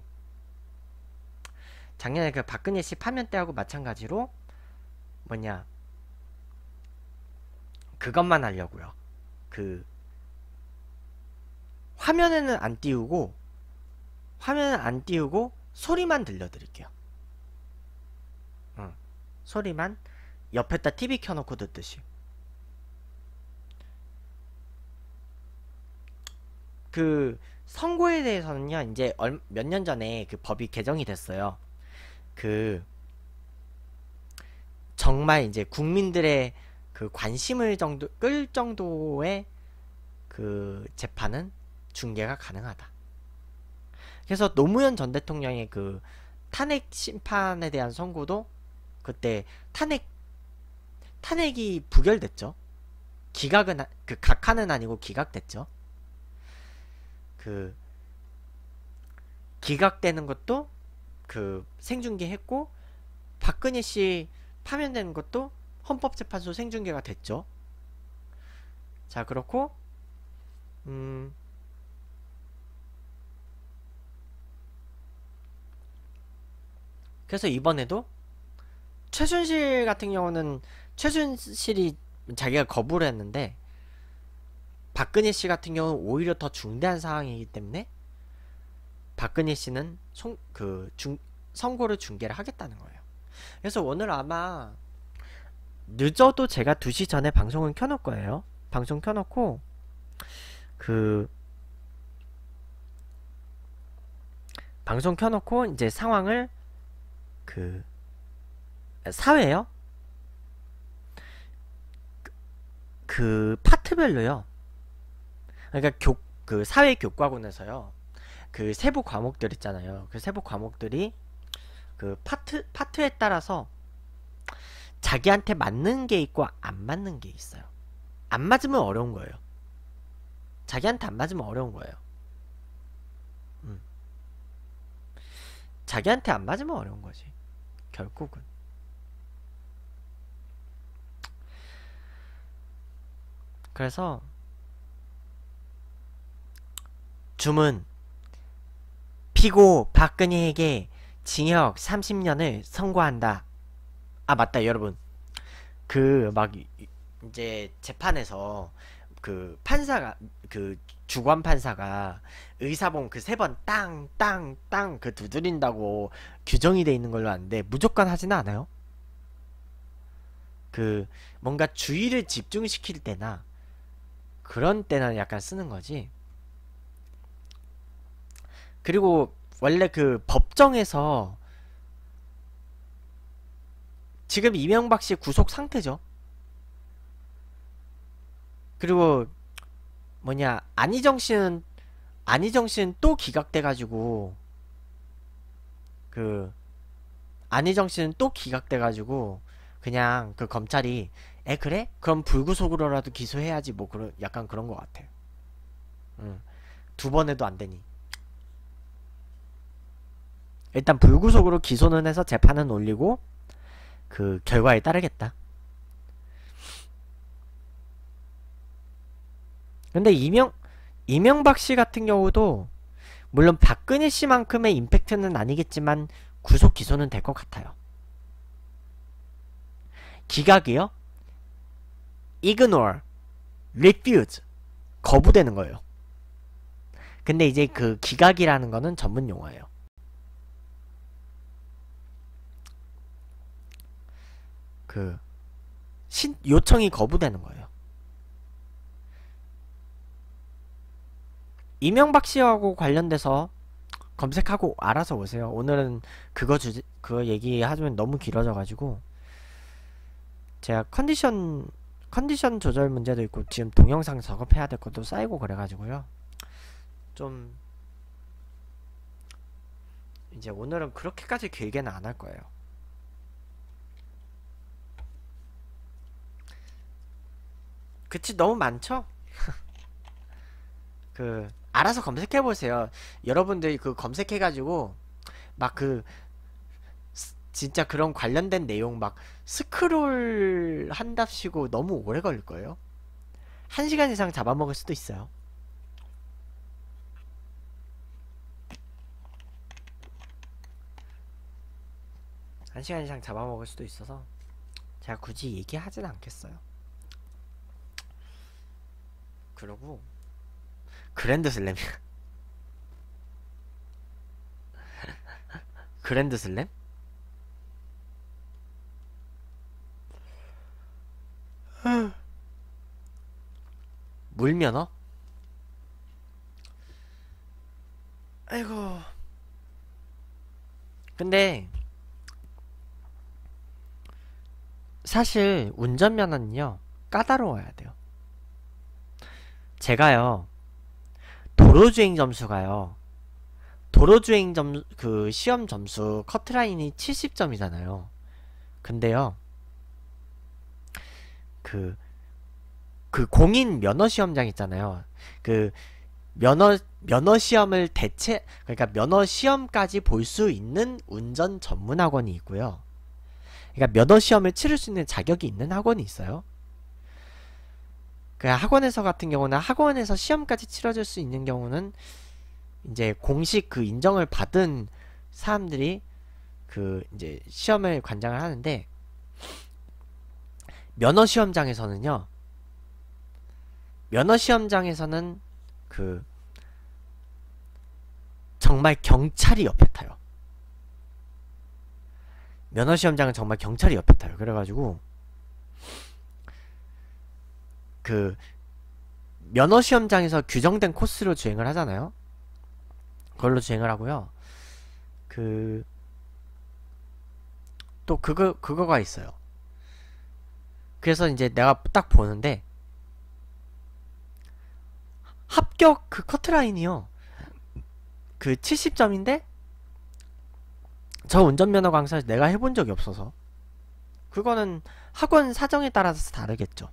작년에 그 박근혜 씨 파면 때하고 마찬가지로 뭐냐 그것만 하려고요. 그 화면에는 안 띄우고 화면은 안 띄우고 소리만 들려드릴게요. 응. 어, 소리만 옆에다 TV 켜놓고 듣듯이. 그 선고에 대해서는요, 이제 몇 년 전에 그 법이 개정이 됐어요. 그 정말 이제 국민들의 그 관심을 정도 끌 정도의 그 재판은 중계가 가능하다. 그래서 노무현 전 대통령의 그 탄핵 심판에 대한 선고도 그때 탄핵 탄핵이 부결됐죠. 기각은 그 각하는 아니고 기각됐죠. 그 기각되는 것도 그 생중계했고 박근혜 씨 파면된 것도 헌법재판소 생중계가 됐죠. 자 그렇고 음 그래서 이번에도 최순실 같은 경우는 최순실이 자기가 거부를 했는데 박근혜 씨 같은 경우는 오히려 더 중대한 상황이기 때문에 박근혜 씨는 송, 그 중, 선고를 중계를 하겠다는 거예요. 그래서 오늘 아마 늦어도 제가 2시 전에 방송은 켜놓을 거예요. 방송 켜놓고 그 방송 켜놓고 이제 상황을 그 사회요. 그, 그 파트별로요. 그러니까 교, 그 사회 교과군에서요. 그 세부 과목들 있잖아요. 그 세부 과목들이 그 파트 파트에 따라서 자기한테 맞는 게 있고 안 맞는 게 있어요. 안 맞으면 어려운 거예요. 자기한테 안 맞으면 어려운 거예요. 음. 자기한테 안 맞으면 어려운 거지. 결국은. 그래서 줌은 피고 박근혜에게 징역 30년을 선고한다. 아 맞다 여러분. 그 막 이제 재판에서 그 판사가 그 주관 판사가 의사봉 그 세 번 땅 땅 땅그 그 두드린다고 규정이 돼 있는 걸로 아는데 무조건 하지 않아요. 그 뭔가 주의를 집중시킬 때나 그런 때나 약간 쓰는 거지. 그리고 원래 그 법정에서 지금 이명박 씨 구속 상태죠. 그리고 뭐냐 안희정 씨는 안희정 씨는 또 기각돼 가지고 그 안희정 씨는 또 기각돼 가지고 그냥 그 검찰이 에 그래? 그럼 불구속으로라도 기소해야지 뭐 그런 약간 그런 것 같아요. 음. 두 번에도 안 되니. 일단 불구속으로 기소는 해서 재판은 올리고 그 결과에 따르겠다. 근데 이명 이명박 씨 같은 경우도 물론 박근혜 씨만큼의 임팩트는 아니겠지만 구속 기소는 될 것 같아요. 기각이요? ignore, refuse 거부되는 거예요. 근데 이제 그 기각이라는 거는 전문 용어예요. 그 신, 요청이 거부되는 거예요. 이명박 씨하고 관련돼서 검색하고 알아서 오세요. 오늘은 그거 주제, 그거 얘기하면 너무 길어져가지고 제가 컨디션 컨디션 조절 문제도 있고 지금 동영상 작업해야 될 것도 쌓이고 그래가지고요. 좀 이제 오늘은 그렇게까지 길게는 안 할 거예요. 그치 너무 많죠? *laughs* 그 알아서 검색해 보세요. 여러분들이 그 검색해 가지고 막 그 진짜 그런 관련된 내용 막 스크롤 한답시고 너무 오래 걸릴 거예요. 한 시간 이상 잡아먹을 수도 있어요. 한 시간 이상 잡아먹을 수도 있어서 제가 굳이 얘기하진 않겠어요. 그러고 그랜드슬램 *laughs* 그랜드슬램? *gasps* 물면허? 아이고 근데 사실 운전면허는요 까다로워야 돼요 제가요, 도로주행 점수가요, 도로주행 점, 그 시험 점수 커트라인이 70점이잖아요. 근데요, 그, 그 공인 면허 시험장 있잖아요. 그, 면허, 면허 시험을 대체, 그러니까 면허 시험까지 볼 수 있는 운전 전문 학원이 있고요. 그러니까 면허 시험을 치를 수 있는 자격이 있는 학원이 있어요. 그 학원에서 같은 경우는 학원에서 시험까지 치러질 수 있는 경우는 이제 공식 그 인정을 받은 사람들이 그 이제 시험을 관장을 하는데 면허 시험장에서는요. 면허 시험장에서는 그 정말 경찰이 옆에 타요. 면허 시험장은 정말 경찰이 옆에 타요. 그래가지고 그 면허 시험장에서 규정된 코스로 주행을 하잖아요. 그걸로 주행을 하고요. 그 또 그거 그거가 있어요. 그래서 이제 내가 딱 보는데 합격 그 커트라인이요. 그 70점인데 저 운전면허 강사 내가 해본 적이 없어서 그거는 학원 사정에 따라서 다르겠죠.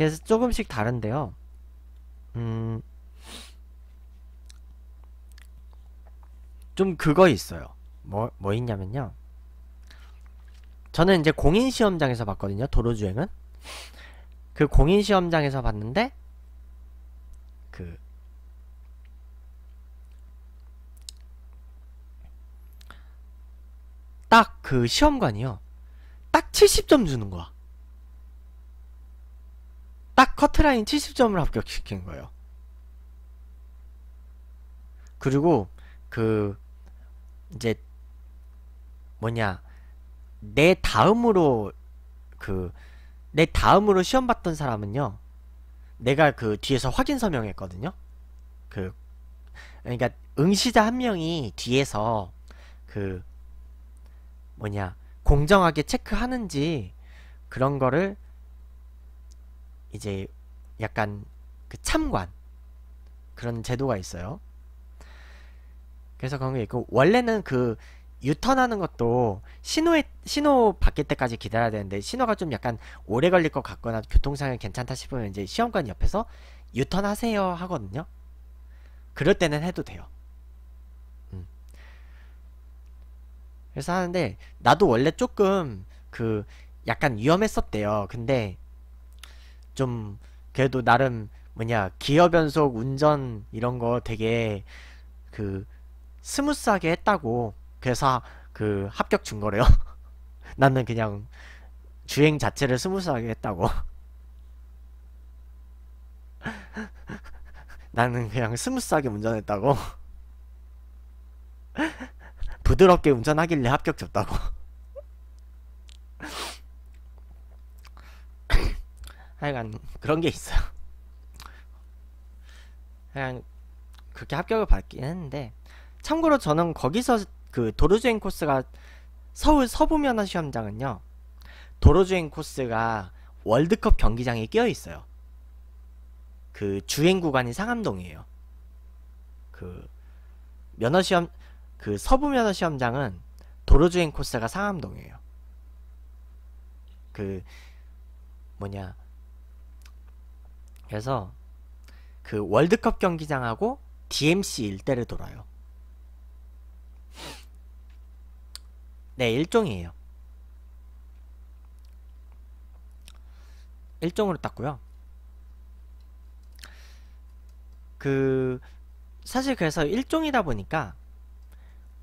그래서 조금씩 다른데요. 음, 좀 그거 있어요. 뭐, 뭐 있냐면요. 저는 이제 공인시험장에서 봤거든요, 도로주행은. 그 공인시험장에서 봤는데, 그, 딱 그 시험관이요. 딱 70점 주는 거야. 딱 커트라인 70점을 합격시킨 거예요. 그리고 그 이제 뭐냐 내 다음으로 그 내 다음으로 시험 봤던 사람은요. 내가 그 뒤에서 확인 서명했거든요. 그 그러니까 응시자 한 명이 뒤에서 그 뭐냐 공정하게 체크하는지 그런 거를 이제 약간 그 참관 그런 제도가 있어요. 그래서 그런 게 있고 원래는 그 유턴하는 것도 신호에 신호 바뀔 때까지 기다려야 되는데 신호가 좀 약간 오래 걸릴 것 같거나 교통상황이 괜찮다 싶으면 이제 시험관 옆에서 유턴하세요 하거든요. 그럴 때는 해도 돼요. 음. 그래서 하는데 나도 원래 조금 그 약간 위험했었대요. 근데 좀 그래도 나름 뭐냐 기어 변속 운전 이런 거 되게 그 스무스하게 했다고 그래서 그 합격 준 거래요. *laughs* 나는 그냥 주행 자체를 스무스하게 했다고. *laughs* 나는 그냥 스무스하게 운전했다고. *laughs* 부드럽게 운전하길래 합격 줬다고. 하여간 그런 게 있어요. 하여간 그렇게 합격을 받긴 했는데 참고로 저는 거기서 그 도로주행 코스가 서울 서부면허 시험장은요. 도로주행 코스가 월드컵 경기장에 끼어 있어요. 그 주행 구간이 상암동이에요. 그 면허 시험 그 서부 면허 시험장은 도로주행 코스가 상암동이에요. 그 뭐냐 그래서 그 월드컵 경기장하고 DMC 일대를 돌아요. 네, 일종이에요. 일종으로 땄고요. 그 사실 그래서 일종이다 보니까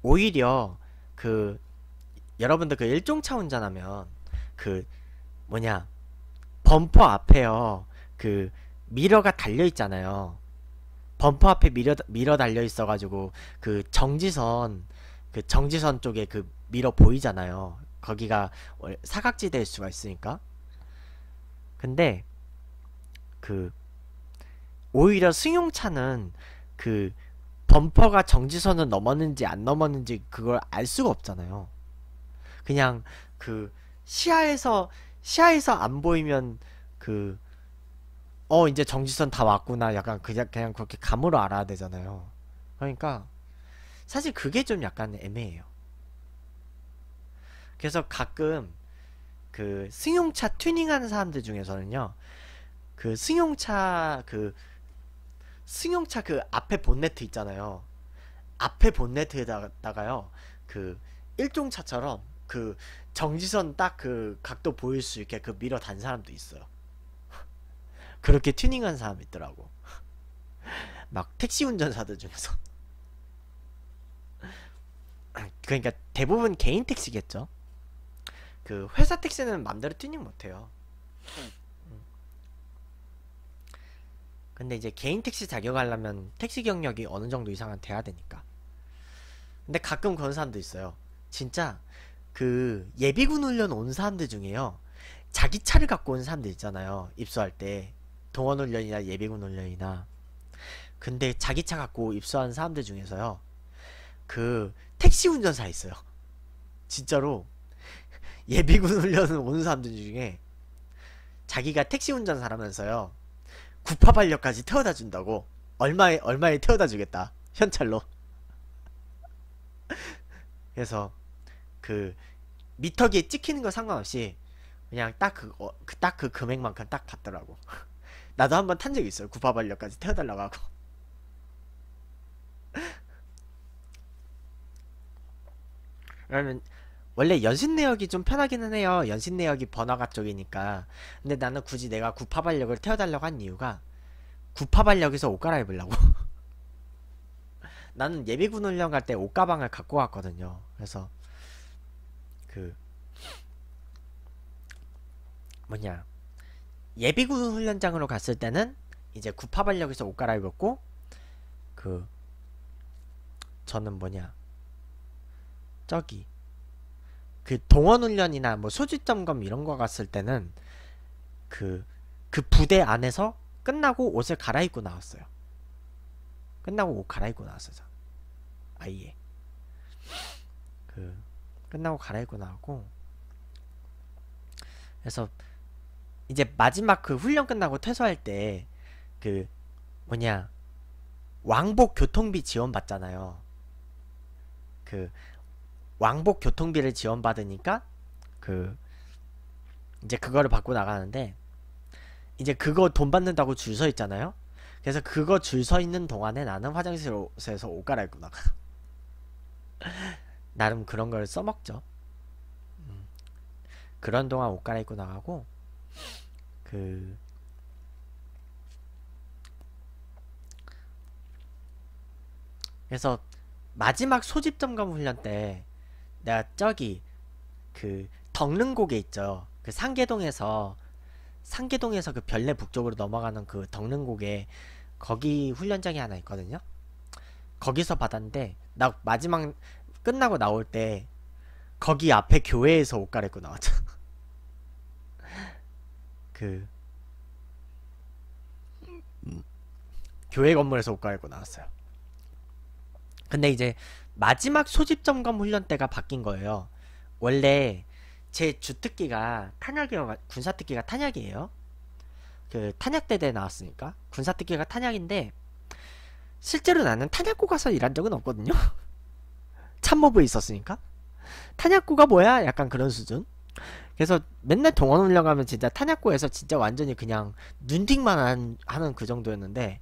오히려 그 여러분들 그 일종차 운전하면 그 뭐냐 범퍼 앞에요 그 미러가 달려 있잖아요. 범퍼 앞에 미러 미러 달려 있어가지고 그 정지선 그 정지선 쪽에 그 미러 보이잖아요. 거기가 사각지대일 수가 있으니까. 근데 그 오히려 승용차는 그 범퍼가 정지선을 넘었는지 안 넘었는지 그걸 알 수가 없잖아요. 그냥 그 시야에서 시야에서 안 보이면 그어 이제 정지선 다 왔구나 약간 그냥 그냥 그렇게 감으로 알아야 되잖아요. 그러니까 사실 그게 좀 약간 애매해요. 그래서 가끔 그 승용차 튜닝하는 사람들 중에서는요. 그 승용차 그 승용차 그 앞에 본네트 있잖아요. 앞에 본네트에다가요. 그 일종차처럼 그 정지선 딱 그 각도 보일 수 있게 그 밀어 단 사람도 있어요. 그렇게 튜닝한 사람 있더라고 *laughs* 막 택시 운전사들 중에서 *laughs* 그러니까 대부분 개인 택시겠죠 그 회사 택시는 맘대로 튜닝 못해요 음. 근데 이제 개인 택시 자격하려면 택시 경력이 어느 정도 이상은 돼야 되니까 근데 가끔 그런 사람도 있어요 진짜 그 예비군 훈련 온 사람들 중에요 자기 차를 갖고 온 사람들 있잖아요 입소할 때 동원 훈련이나 예비군 훈련이나 근데 자기 차 갖고 입소한 사람들 중에서요 그 택시 운전사 있어요 진짜로 예비군 훈련을 오는 사람들 중에 자기가 택시 운전사라면서요 구파 발력까지 태워다 준다고 얼마에 얼마에 태워다 주겠다 현찰로 *laughs* 그래서 그 미터기에 찍히는 거 상관없이 그냥 딱 그 딱그 어, 그, 그 금액만큼 딱 받더라고 나도 한 번 탄 적이 있어요. 구파발려까지 태워달라고 하고. *laughs* 그러면 원래 연신 내역이 좀 편하기는 해요. 연신 내역이 번화가 쪽이니까. 근데 나는 굳이 내가 구파발력을 태워달라고 한 이유가 구파발력에서 옷 갈아입으려고. *laughs* 나는 예비군 훈련 갈 때 옷가방을 갖고 갔거든요. 그래서 그 뭐냐 예비군 훈련장으로 갔을 때는 이제 구파 발력에서 옷 갈아입었고 그 저는 뭐냐 저기 그 동원 훈련이나 뭐소지 점검 이런 거 갔을 때는 그그 그 부대 안에서 끝나고 옷을 갈아입고 나왔어요. 끝나고 옷 갈아입고 나왔어요. 아예 그 끝나고 갈아입고 나왔고 그래서 이제 마지막 그 훈련 끝나고 퇴소할 때 그 뭐냐 왕복 교통비 지원 받잖아요. 그 왕복 교통비를 지원 받으니까 그 이제 그거를 받고 나가는데 이제 그거 돈 받는다고 줄 서 있잖아요. 그래서 그거 줄 서 있는 동안에 나는 화장실에서 옷 갈아입고 나가. *laughs* 나름 그런 걸 써먹죠. 음. 그런 동안 옷 갈아입고 나가고 그 그래서 마지막 소집점검 훈련 때 내가 저기 그 덕릉고개 있죠. 그 상계동에서 상계동에서 그 별내 북쪽으로 넘어가는 그 덕릉고개 거기 훈련장이 하나 있거든요. 거기서 받았는데 나 마지막 끝나고 나올 때 거기 앞에 교회에서 옷 갈아입고 나왔잖아. 그 교회 건물에서 옷 갈고 나왔어요. 근데 이제 마지막 소집 점검 훈련 때가 바뀐 거예요. 원래 제 주특기가 탄약이어 군사특기가 탄약이에요. 그 탄약대대 나왔으니까 군사특기가 탄약인데 실제로 나는 탄약고 가서 일한 적은 없거든요. *laughs* 참모부에 있었으니까 탄약고가 뭐야? 약간 그런 수준. 그래서 맨날 동원 올려가면 진짜 탄약고에서 진짜 완전히 그냥 눈팅만 한, 하는 그 정도였는데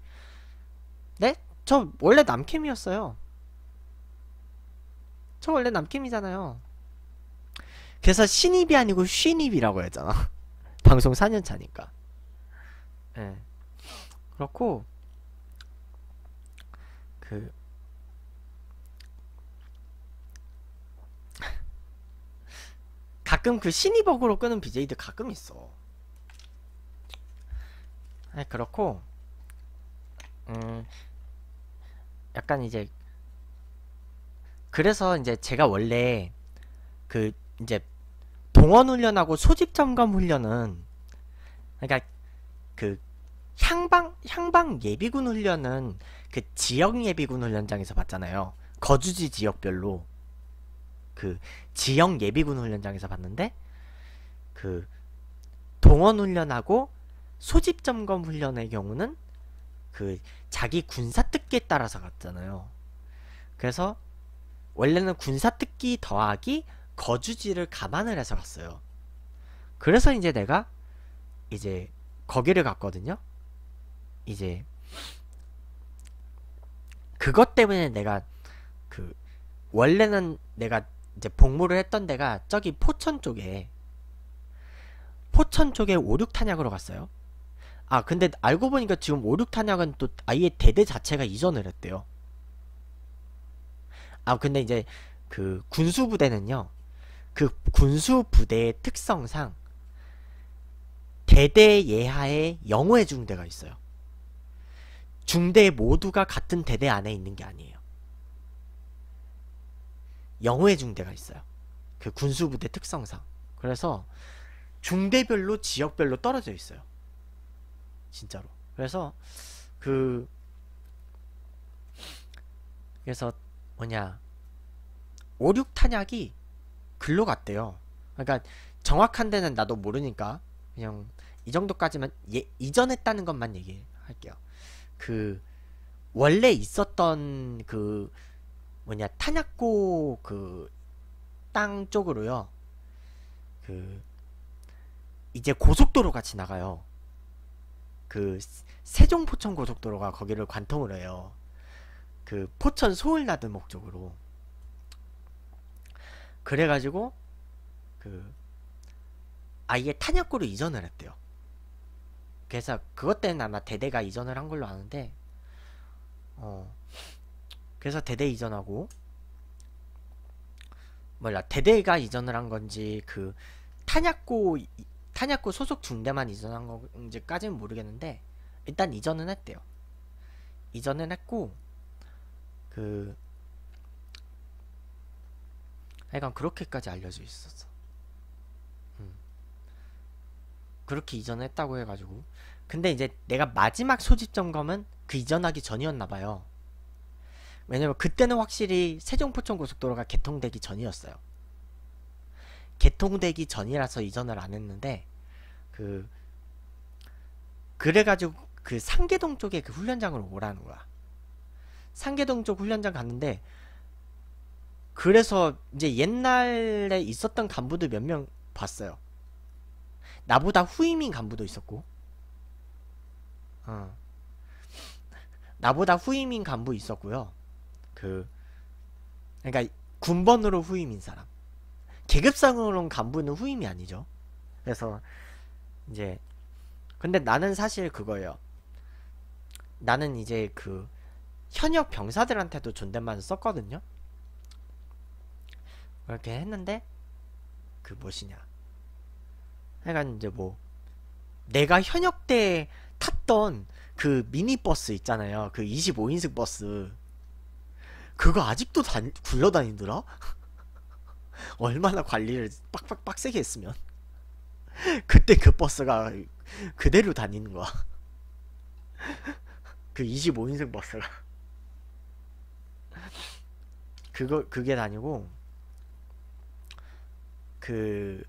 네? 저 원래 남캠이었어요 저 원래 남캠이잖아요 그래서 신입이 아니고 쉰입이라고 했잖아 *laughs* 방송 4년차니까 예 네. 그렇고 그 가끔 그 신입억으로 끄는 BJ들 가끔 있어. 아 그렇고 음 약간 이제 그래서 이제 제가 원래 그 이제 동원 훈련하고 소집 점검 훈련은 그러니까 그 향방 향방 예비군 훈련은 그 지역 예비군 훈련장에서 봤잖아요. 거주지 지역별로. 그 지역 예비군 훈련장에서 봤는데 그 동원 훈련하고 소집 점검 훈련의 경우는 그 자기 군사 특기에 따라서 갔잖아요. 그래서 원래는 군사 특기 더하기 거주지를 감안을 해서 갔어요. 그래서 이제 내가 이제 거기를 갔거든요. 이제 그것 때문에 내가 그 원래는 내가 이제 복무를 했던 데가 저기 포천 쪽에 포천 쪽에 오륙 탄약으로 갔어요. 아 근데 알고 보니까 지금 오륙 탄약은또 아예 대대 자체가 이전을 했대요. 아 근데 이제 그 군수부대는요. 그 군수부대의 특성상 대대 예하에 영호의 중대가 있어요. 중대 모두가 같은 대대 안에 있는 게 아니에요. 영호의 중대가 있어요. 그 군수부대 특성상. 그래서 중대별로 지역별로 떨어져 있어요. 진짜로. 그래서 그 그래서 뭐냐 오륙 탄약이 글로 갔대요. 그러니까 정확한 데는 나도 모르니까 그냥 이 정도까지만 예, 이전했다는 것만 얘기할게요. 그 원래 있었던 그 뭐냐 탄약고 그 땅 쪽으로요. 그 이제 고속도로가 지나가요. 그 세종 포천 고속도로가 거기를 관통을 해요. 그 포천 소을 나들목 쪽으로. 그래가지고 그 아예 탄약고로 이전을 했대요. 그래서 그것 때문에 아마 대대가 이전을 한 걸로 아는데 어 그래서 대대 이전하고 몰라 대대가 이전을 한 건지 그 탄약고 탄약고 소속 중대만 이전한 건지까지는 모르겠는데 일단 이전은 했대요. 이전은 했고 그 약간 그렇게까지 알려져 있었어. 음. 그렇게 이전했다고 해가지고 근데 이제 내가 마지막 소집 점검은 그 이전하기 전이었나 봐요. 왜냐면 그때는 확실히 세종포천 고속도로가 개통되기 전이었어요. 개통되기 전이라서 이전을 안 했는데 그 그래가지고 그 상계동 쪽에 그훈련장을 오라는 거야. 상계동 쪽 훈련장 갔는데 그래서 이제 옛날에 있었던 간부들 몇 명 봤어요. 나보다 후임인 간부도 있었고, 어. 나보다 후임인 간부 있었고요. 그 그러니까 군번으로 후임인 사람 계급상으로는 간부는 후임이 아니죠 그래서 이제 근데 나는 사실 그거예요 나는 이제 그 현역 병사들한테도 존댓말 을 썼거든요 그렇게 했는데 그 무엇이냐 그러니까 이제 뭐 내가 현역 때 탔던 그 미니버스 있잖아요 그 25인승 버스 그거 아직도 단, 굴러다니더라? *laughs* 얼마나 관리를 빡빡 빡세게 했으면 *laughs* 그때 그 버스가 그대로 다니는 거야 *laughs* 그 25인승 버스가 그거 그게 다니고 그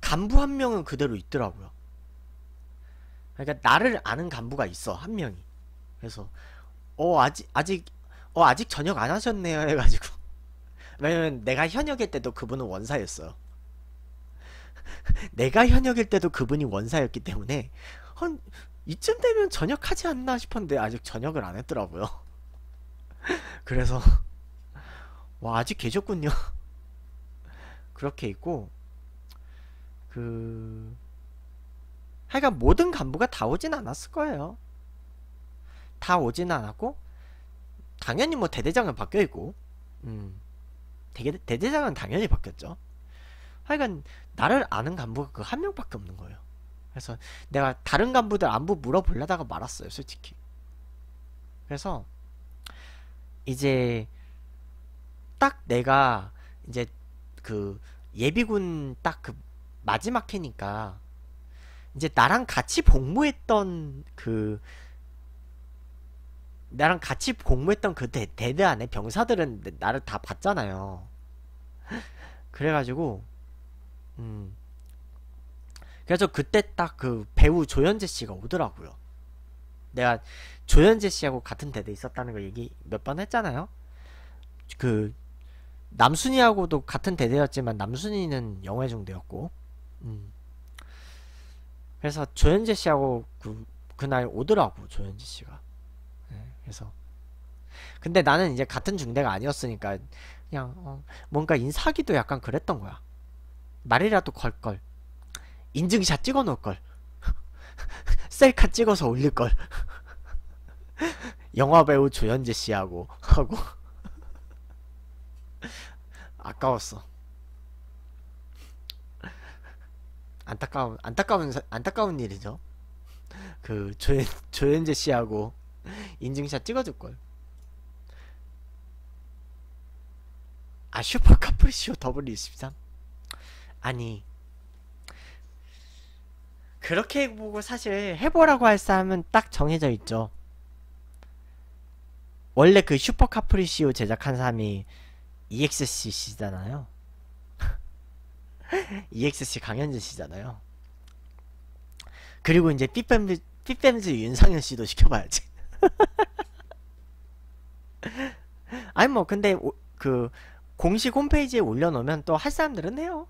간부 한 명은 그대로 있더라고요 그러니까 나를 아는 간부가 있어 한 명이 그래서 어 아직 아직 어 아직 저녁 안 하셨네요 해가지고 *laughs* 왜냐면 내가 현역일 때도 그분은 원사였어요. *laughs* 내가 현역일 때도 그분이 원사였기 때문에 헌 이쯤 되면 저녁 하지 않나 싶었는데 아직 저녁을안 했더라고요. *laughs* 그래서 와 아직 계셨군요. 그렇게 있고 그 하여간 모든 간부가 다 오진 않았을 거예요. 다오진 않았고 당연히 뭐 대대장은 바뀌어 있고 음대 대대장은 당연히 바뀌었죠. 하여간 나를 아는 간부가 그 한 명밖에 없는 거예요. 그래서 내가 다른 간부들 안부 물어보려다가 말았어요, 솔직히. 그래서 이제 딱 내가 이제 그 예비군 딱 그 마지막 해니까 이제 나랑 같이 복무했던 그 나랑 같이 공부했던 그 대, 대대 안에 병사들은 나를 다 봤잖아요. 그래가지고 음 그래서 그때 딱 그 배우 조현재 씨가 오더라고요. 내가 조현재 씨하고 같은 대대 있었다는 걸 얘기 몇 번 했잖아요. 그 남순이하고도 같은 대대였지만 남순이는 영화 중대였고 음. 그래서 조현재 씨하고 그, 그날 오더라고 조현재 씨가 그래서 근데 나는 이제 같은 중대가 아니었으니까 그냥 어, 뭔가 인사하기도 약간 그랬던 거야. 말이라도 걸걸. 인증샷 찍어 놓을 걸. *laughs* 셀카 찍어서 올릴 걸. *laughs* 영화 배우 조현재 씨하고 하고 *laughs* 아까웠어. 안타까운 안타까운 안타까운 일이죠. 그 조현 조현재 씨하고 *laughs* 인증샷 찍어줄걸 아 슈퍼 카프리시오 W23 아니 그렇게 보고 사실 해보라고 할 사람은 딱 정해져 있죠 원래 그 슈퍼 카프리시오 제작한 사람이 EXC 씨잖아요 EXC *laughs* 강현진 씨잖아요 그리고 이제 삐뺨즈 윤상현 씨도 시켜봐야지 아니 뭐 근데 오, 그 공식 홈페이지에 올려놓으면 또 할 사람들은 해요.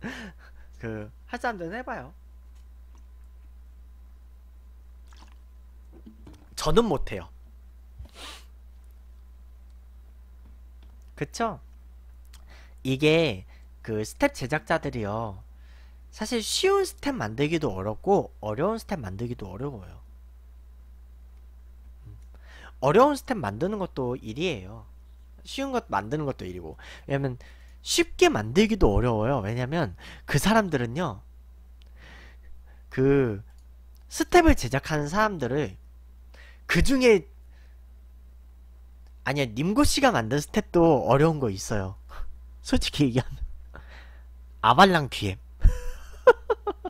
*laughs* 그 할 사람들은 해봐요. 저는 못해요. 그쵸? 이게 그 스텝 제작자들이요. 사실 쉬운 스텝 만들기도 어렵고 어려운 스텝 만들기도 어려워요. 어려운 스텝 만드는 것도 일이에요. 쉬운 것 만드는 것도 일이고. 왜냐면 쉽게 만들기도 어려워요. 왜냐면 그 사람들은요. 그 스텝을 제작하는 사람들을 그 중에 아니야 님고 씨가 만든 스텝도 어려운 거 있어요. *laughs* 솔직히 얘기하면 아발랑 귀엠 *laughs*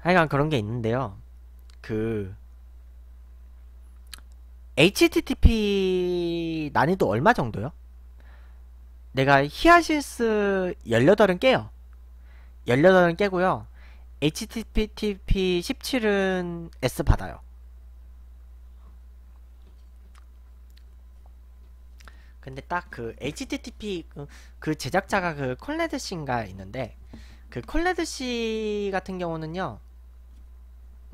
하여간 그런 게 있는데요. 그 HTTP 난이도 얼마 정도요? 내가 히아시스 18은 깨요. 18은 깨고요. HTTP 17은 S 받아요. 근데 딱 그 HTTP 그, 그 제작자가 그 콜레드 씨인가 있는데 그 콜레드 씨 같은 경우는요.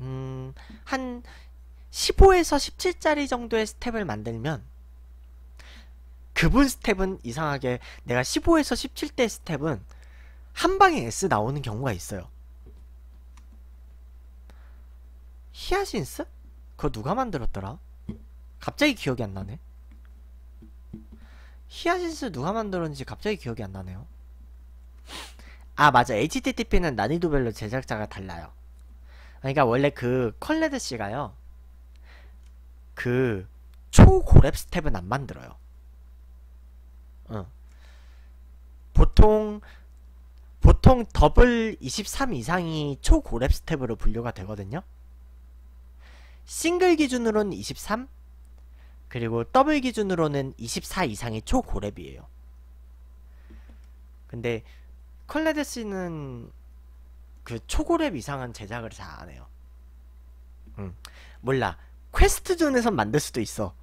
음, 한 15에서 17짜리 정도의 스텝을 만들면 그분 스텝은 이상하게 내가 15에서 17대 스텝은 한 방에 S 나오는 경우가 있어요. 히아신스? 그거 누가 만들었더라? 갑자기 기억이 안 나네. 히아신스 누가 만들었는지 갑자기 기억이 안 나네요. 아 맞아 HTTP는 난이도별로 제작자가 달라요. 그러니까 원래 그 컬레드 씨가요. 그 초고렙 스텝은 안 만들어요. 어. 보통 보통 더블 23 이상이 초고렙 스텝으로 분류가 되거든요. 싱글 기준으로는 23 그리고 더블 기준으로는 24 이상이 초고렙이에요. 근데 컬레드 씨는 그초고랩이상한 제작을 잘 안 해요. 음. 몰라. 퀘스트존에선 만들 수도 있어.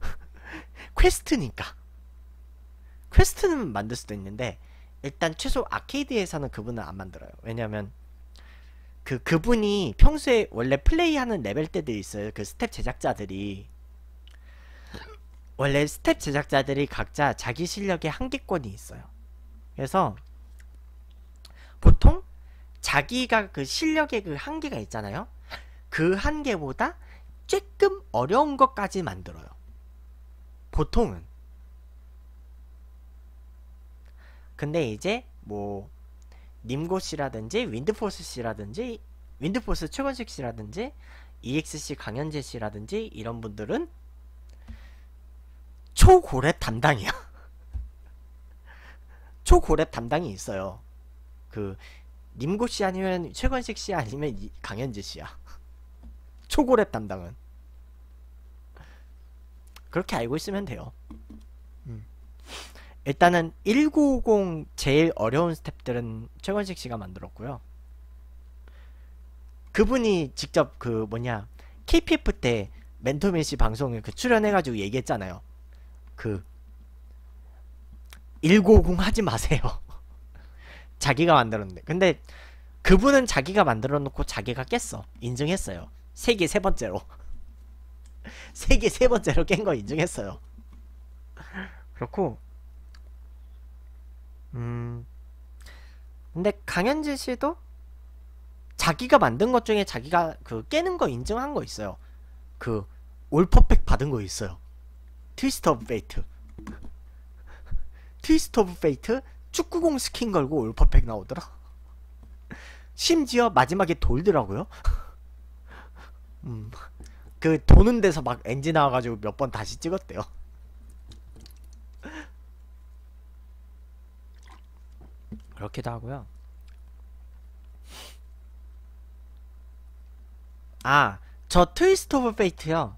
*laughs* 퀘스트니까. 퀘스트는 만들 수도 있는데 일단 최소 아케이드에서는 그분은 안 만들어요. 왜냐면 그 그분이 평소에 원래 플레이하는 레벨 때들 있어요. 그 스텝 제작자들이 원래 스텝 제작자들이 각자 자기 실력의 한계권이 있어요. 그래서 보통 자기가 그 실력의 그 한계가 있잖아요. 그 한계보다 조금 어려운 것까지 만들어요. 보통은. 근데 이제 뭐 님고 씨라든지 윈드포스 씨라든지 윈드포스 최건식 씨라든지 EXC 강현재 씨라든지 이런 분들은 초고렙 담당이야. *laughs* 초고렙 담당이 있어요. 그 님고 씨 아니면 최건식 씨 아니면 이, 강현지 씨야. *laughs* 초고랩 담당은. 그렇게 알고 있으면 돼요. 음. 일단은 1 9 0 제일 어려운 스텝들은 최건식 씨가 만들었고요. 그분이 직접 그 뭐냐 KPF 때 멘토민 씨 방송에 그 출연해가지고 얘기했잖아요. 그 1 9 0 하지 마세요. *laughs* 자기가 만들었는데 근데 그분은 자기가 만들어 놓고 자기가 깼어 인증했어요 세계 세 번째로 *laughs* 세계 세 번째로 깬 거 인증했어요 그렇고 음 근데 강현지 씨도 자기가 만든 것 중에 자기가 그 깨는 거 인증한 거 있어요 그 올퍼펙 받은 거 있어요 트위스트 오브 페이트 *laughs* 트위스트 오브 페이트 축구공 스킨 걸고 울퍼팩 나오더라 심지어 마지막에 돌더라고요 음, 그 도는 데서 막 엔진 나와가지고 몇 번 다시 찍었대요 그렇게도 하고요 아, 저 트위스트 오브 페이트요.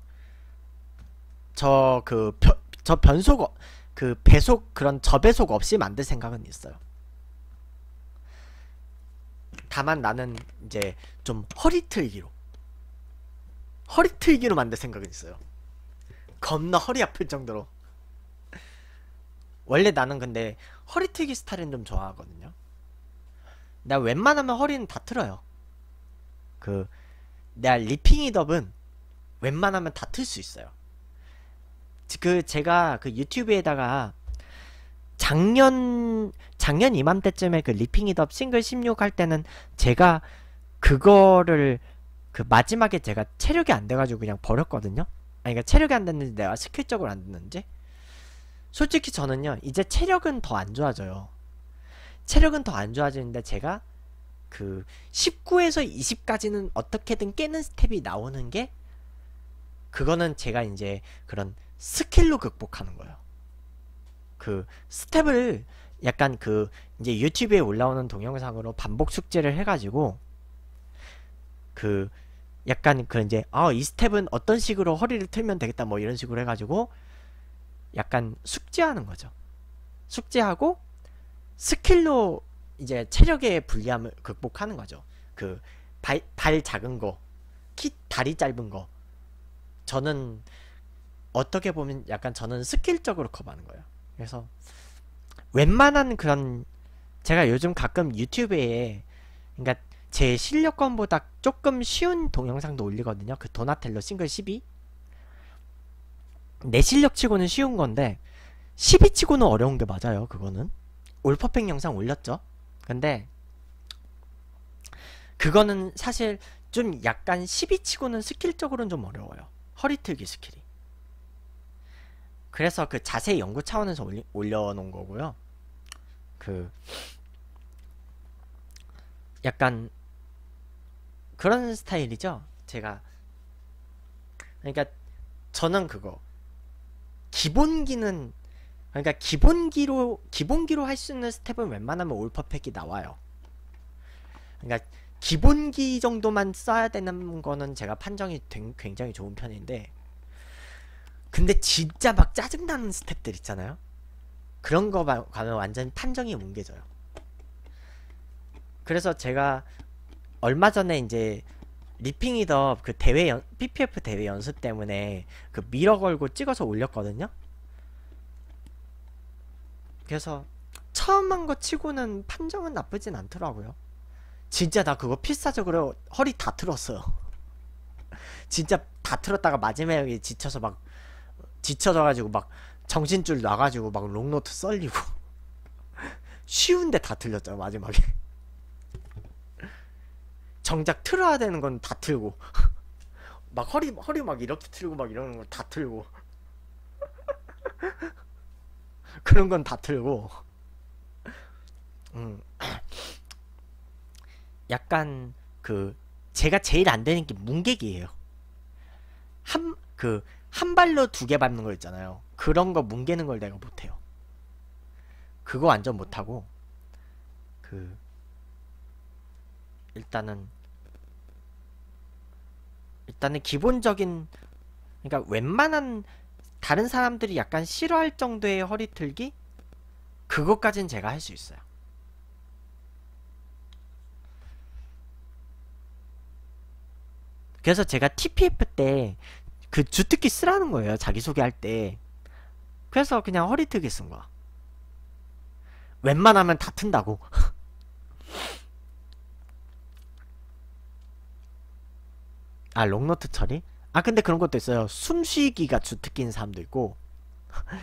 저 그 저 변속 어그 배속 그런 저배속 없이 만들 생각은 있어요. 다만 나는 이제 좀 허리틀기로 허리틀기로 만들 생각은 있어요. 겁나 허리 아플 정도로 원래 나는 근데 허리틀기 스타일은 좀 좋아하거든요. 나 웬만하면 허리는 다 틀어요. 그 내가 리핑이덥은 웬만하면 다 틀 수 있어요. 그 제가 그 유튜브에다가 작년 작년 이맘때쯤에 그 리핑이덥 싱글 16 할 때는 제가 그거를 그 마지막에 제가 체력이 안 돼가지고 그냥 버렸거든요. 아니 그러니까 체력이 안 됐는지 내가 스킬적으로 안 됐는지. 솔직히 저는요 이제 체력은 더 안 좋아져요. 체력은 더 안 좋아지는데 제가 그 19에서 20까지는 어떻게든 깨는 스텝이 나오는 게 그거는 제가 이제 그런 스킬로 극복하는 거예요. 그 스텝을 약간 그 이제 유튜브에 올라오는 동영상으로 반복 숙제를 해가지고 그 약간 그 이제 아 이 스텝은 어떤 식으로 허리를 틀면 되겠다 뭐 이런 식으로 해가지고 약간 숙제하는 거죠. 숙제하고 스킬로 이제 체력의 불리함을 극복하는 거죠. 그 발 발 작은 거, 키 다리 짧은 거. 저는 어떻게 보면 약간 저는 스킬적으로 커버하는 거예요. 그래서 웬만한 그런 제가 요즘 가끔 유튜브에 그러니까 제 실력권보다 조금 쉬운 동영상도 올리거든요. 그 도나텔로 싱글 12. 내 실력치고는 쉬운 건데 12치고는 어려운 게 맞아요. 그거는 올퍼펙 영상 올렸죠. 근데 그거는 사실 좀 약간 12치고는 스킬적으로는 좀 어려워요. 허리틀기 스킬이. 그래서 그 자세히 연구 차원에서 올리, 올려놓은 거고요. 그 약간 그런 스타일이죠. 제가 그러니까 저는 그거 기본기는 그러니까 기본기로 기본기로 할 수 있는 스텝은 웬만하면 올 퍼펙이 나와요. 그러니까 기본기 정도만 써야 되는 거는 제가 판정이 굉장히 좋은 편인데 근데 진짜 막 짜증나는 스텝들 있잖아요 그런 거 가면 완전 판정이 뭉개져요 그래서 제가 얼마 전에 이제 리핑이더 그 대회 연, PPF 대회 연습 때문에 그 밀어 걸고 찍어서 올렸거든요 그래서 처음 한 거 치고는 판정은 나쁘진 않더라고요 진짜 나 그거 필사적으로 허리 다 틀었어요 *laughs* 진짜 다 틀었다가 마지막에 지쳐서 막 지쳐져가지고 막 정신줄 나가지고 막 롱노트 썰리고 *laughs* 쉬운데 다틀렸죠 마지막에 *laughs* 정작 틀어야 되는 건 다 틀고 *laughs* 막 허리 허리 막 이렇게 틀고 막 이러는 걸다 틀고 그런 건 다 틀고 음 *clears throat* 약간 그 제가 제일 안 되는 게 문객이에요 한그 한 발로 두개 밟는 거 있잖아요. 그런 거 뭉개는 걸 내가 못해요. 그거 완전 못하고 그 일단은 일단은 기본적인 그러니까 웬만한 다른 사람들이 약간 싫어할 정도의 허리 틀기 그것까진 제가 할 수 있어요. 그래서 제가 TPF 때그 주특기 쓰라는 거예요. 자기소개할 때. 그래서 그냥 허리특이 쓴 거야. 웬만하면 다 튼다고. *laughs* 아, 롱노트 처리? 아, 근데 그런 것도 있어요. 숨쉬기가 주특기인 사람도 있고. *laughs*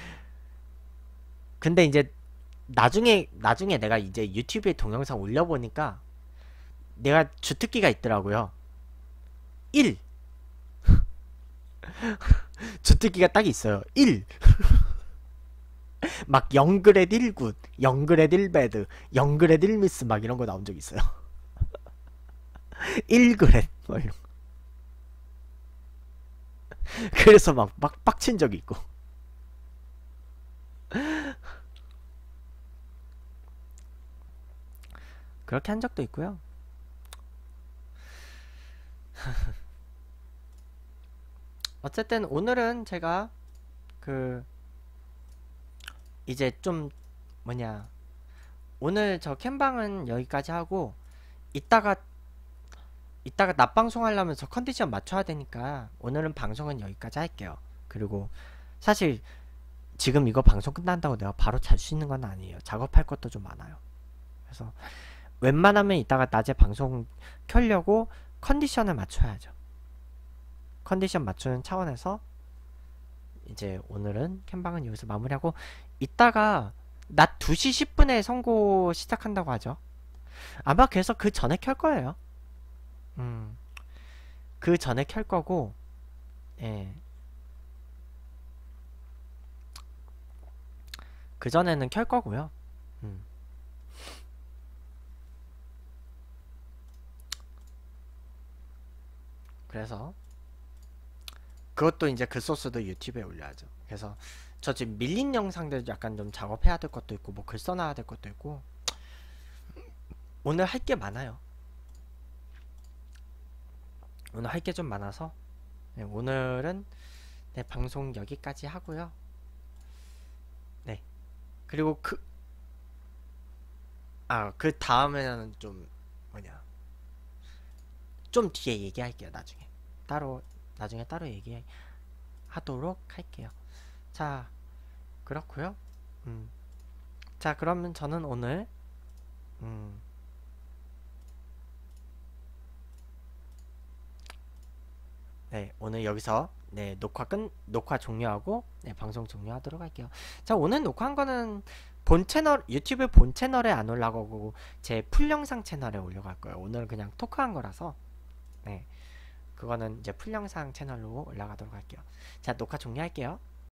근데 이제 나중에 나중에 내가 이제 유튜브에 동영상 올려보니까 내가 주특기가 있더라고요. 1. *laughs* 주특기가 딱 있어요. 1. *laughs* 막 영그레드 1굿, 영그레드 1배드, 영그레드 1미스 막 이런 거 나온 적 있어요. 1그레드 *laughs* 뭐 이런 거. 그래서 막, 막 빡친 적이 있고. 그렇게 한 적도 있고요. 어쨌든 오늘은 제가 그 이제 좀 뭐냐 오늘 저 캠방은 여기까지 하고 이따가 이따가 낮방송 하려면 저 컨디션 맞춰야 되니까 오늘은 방송은 여기까지 할게요 그리고 사실 지금 이거 방송 끝난다고 내가 바로 잘 수 있는 건 아니에요 작업할 것도 좀 많아요 그래서 웬만하면 이따가 낮에 방송 켜려고 컨디션을 맞춰야죠 컨디션 맞추는 차원에서 이제 오늘은 캠방은 여기서 마무리하고 이따가 낮 2시 10분에 선고 시작한다고 하죠. 아마 그래서 그 전에 켤 거예요. 음. 그 전에 켤 거고 예. 그 전에는 켤 거고요. 음. 그래서 그것도 이제 그 소스도 유튜브에 올려야죠. 그래서 저 지금 밀린 영상들 약간 좀 작업해야 될 것도 있고 뭐 글 써놔야 될 것도 있고 오늘 할 게 많아요. 오늘 할 게 좀 많아서 네, 오늘은 네, 방송 여기까지 하고요. 네 그리고 그아그 아, 그 다음에는 좀 뭐냐 좀 뒤에 얘기할게요 나중에 따로 나중에 따로 얘기하도록 할게요. 자, 그렇고요. 음. 자, 그러면 저는 오늘 음. 네, 오늘 여기서 네, 녹화 끝 녹화 종료하고 네, 방송 종료하도록 할게요. 자, 오늘 녹화한 거는 본 채널 유튜브 본 채널에 안 올라가고 제 풀 영상 채널에 올려갈 거예요. 오늘 그냥 토크한 거라서 네. 그거는 이제 풀 영상 채널로 올라가도록 할게요. 자 녹화 종료할게요.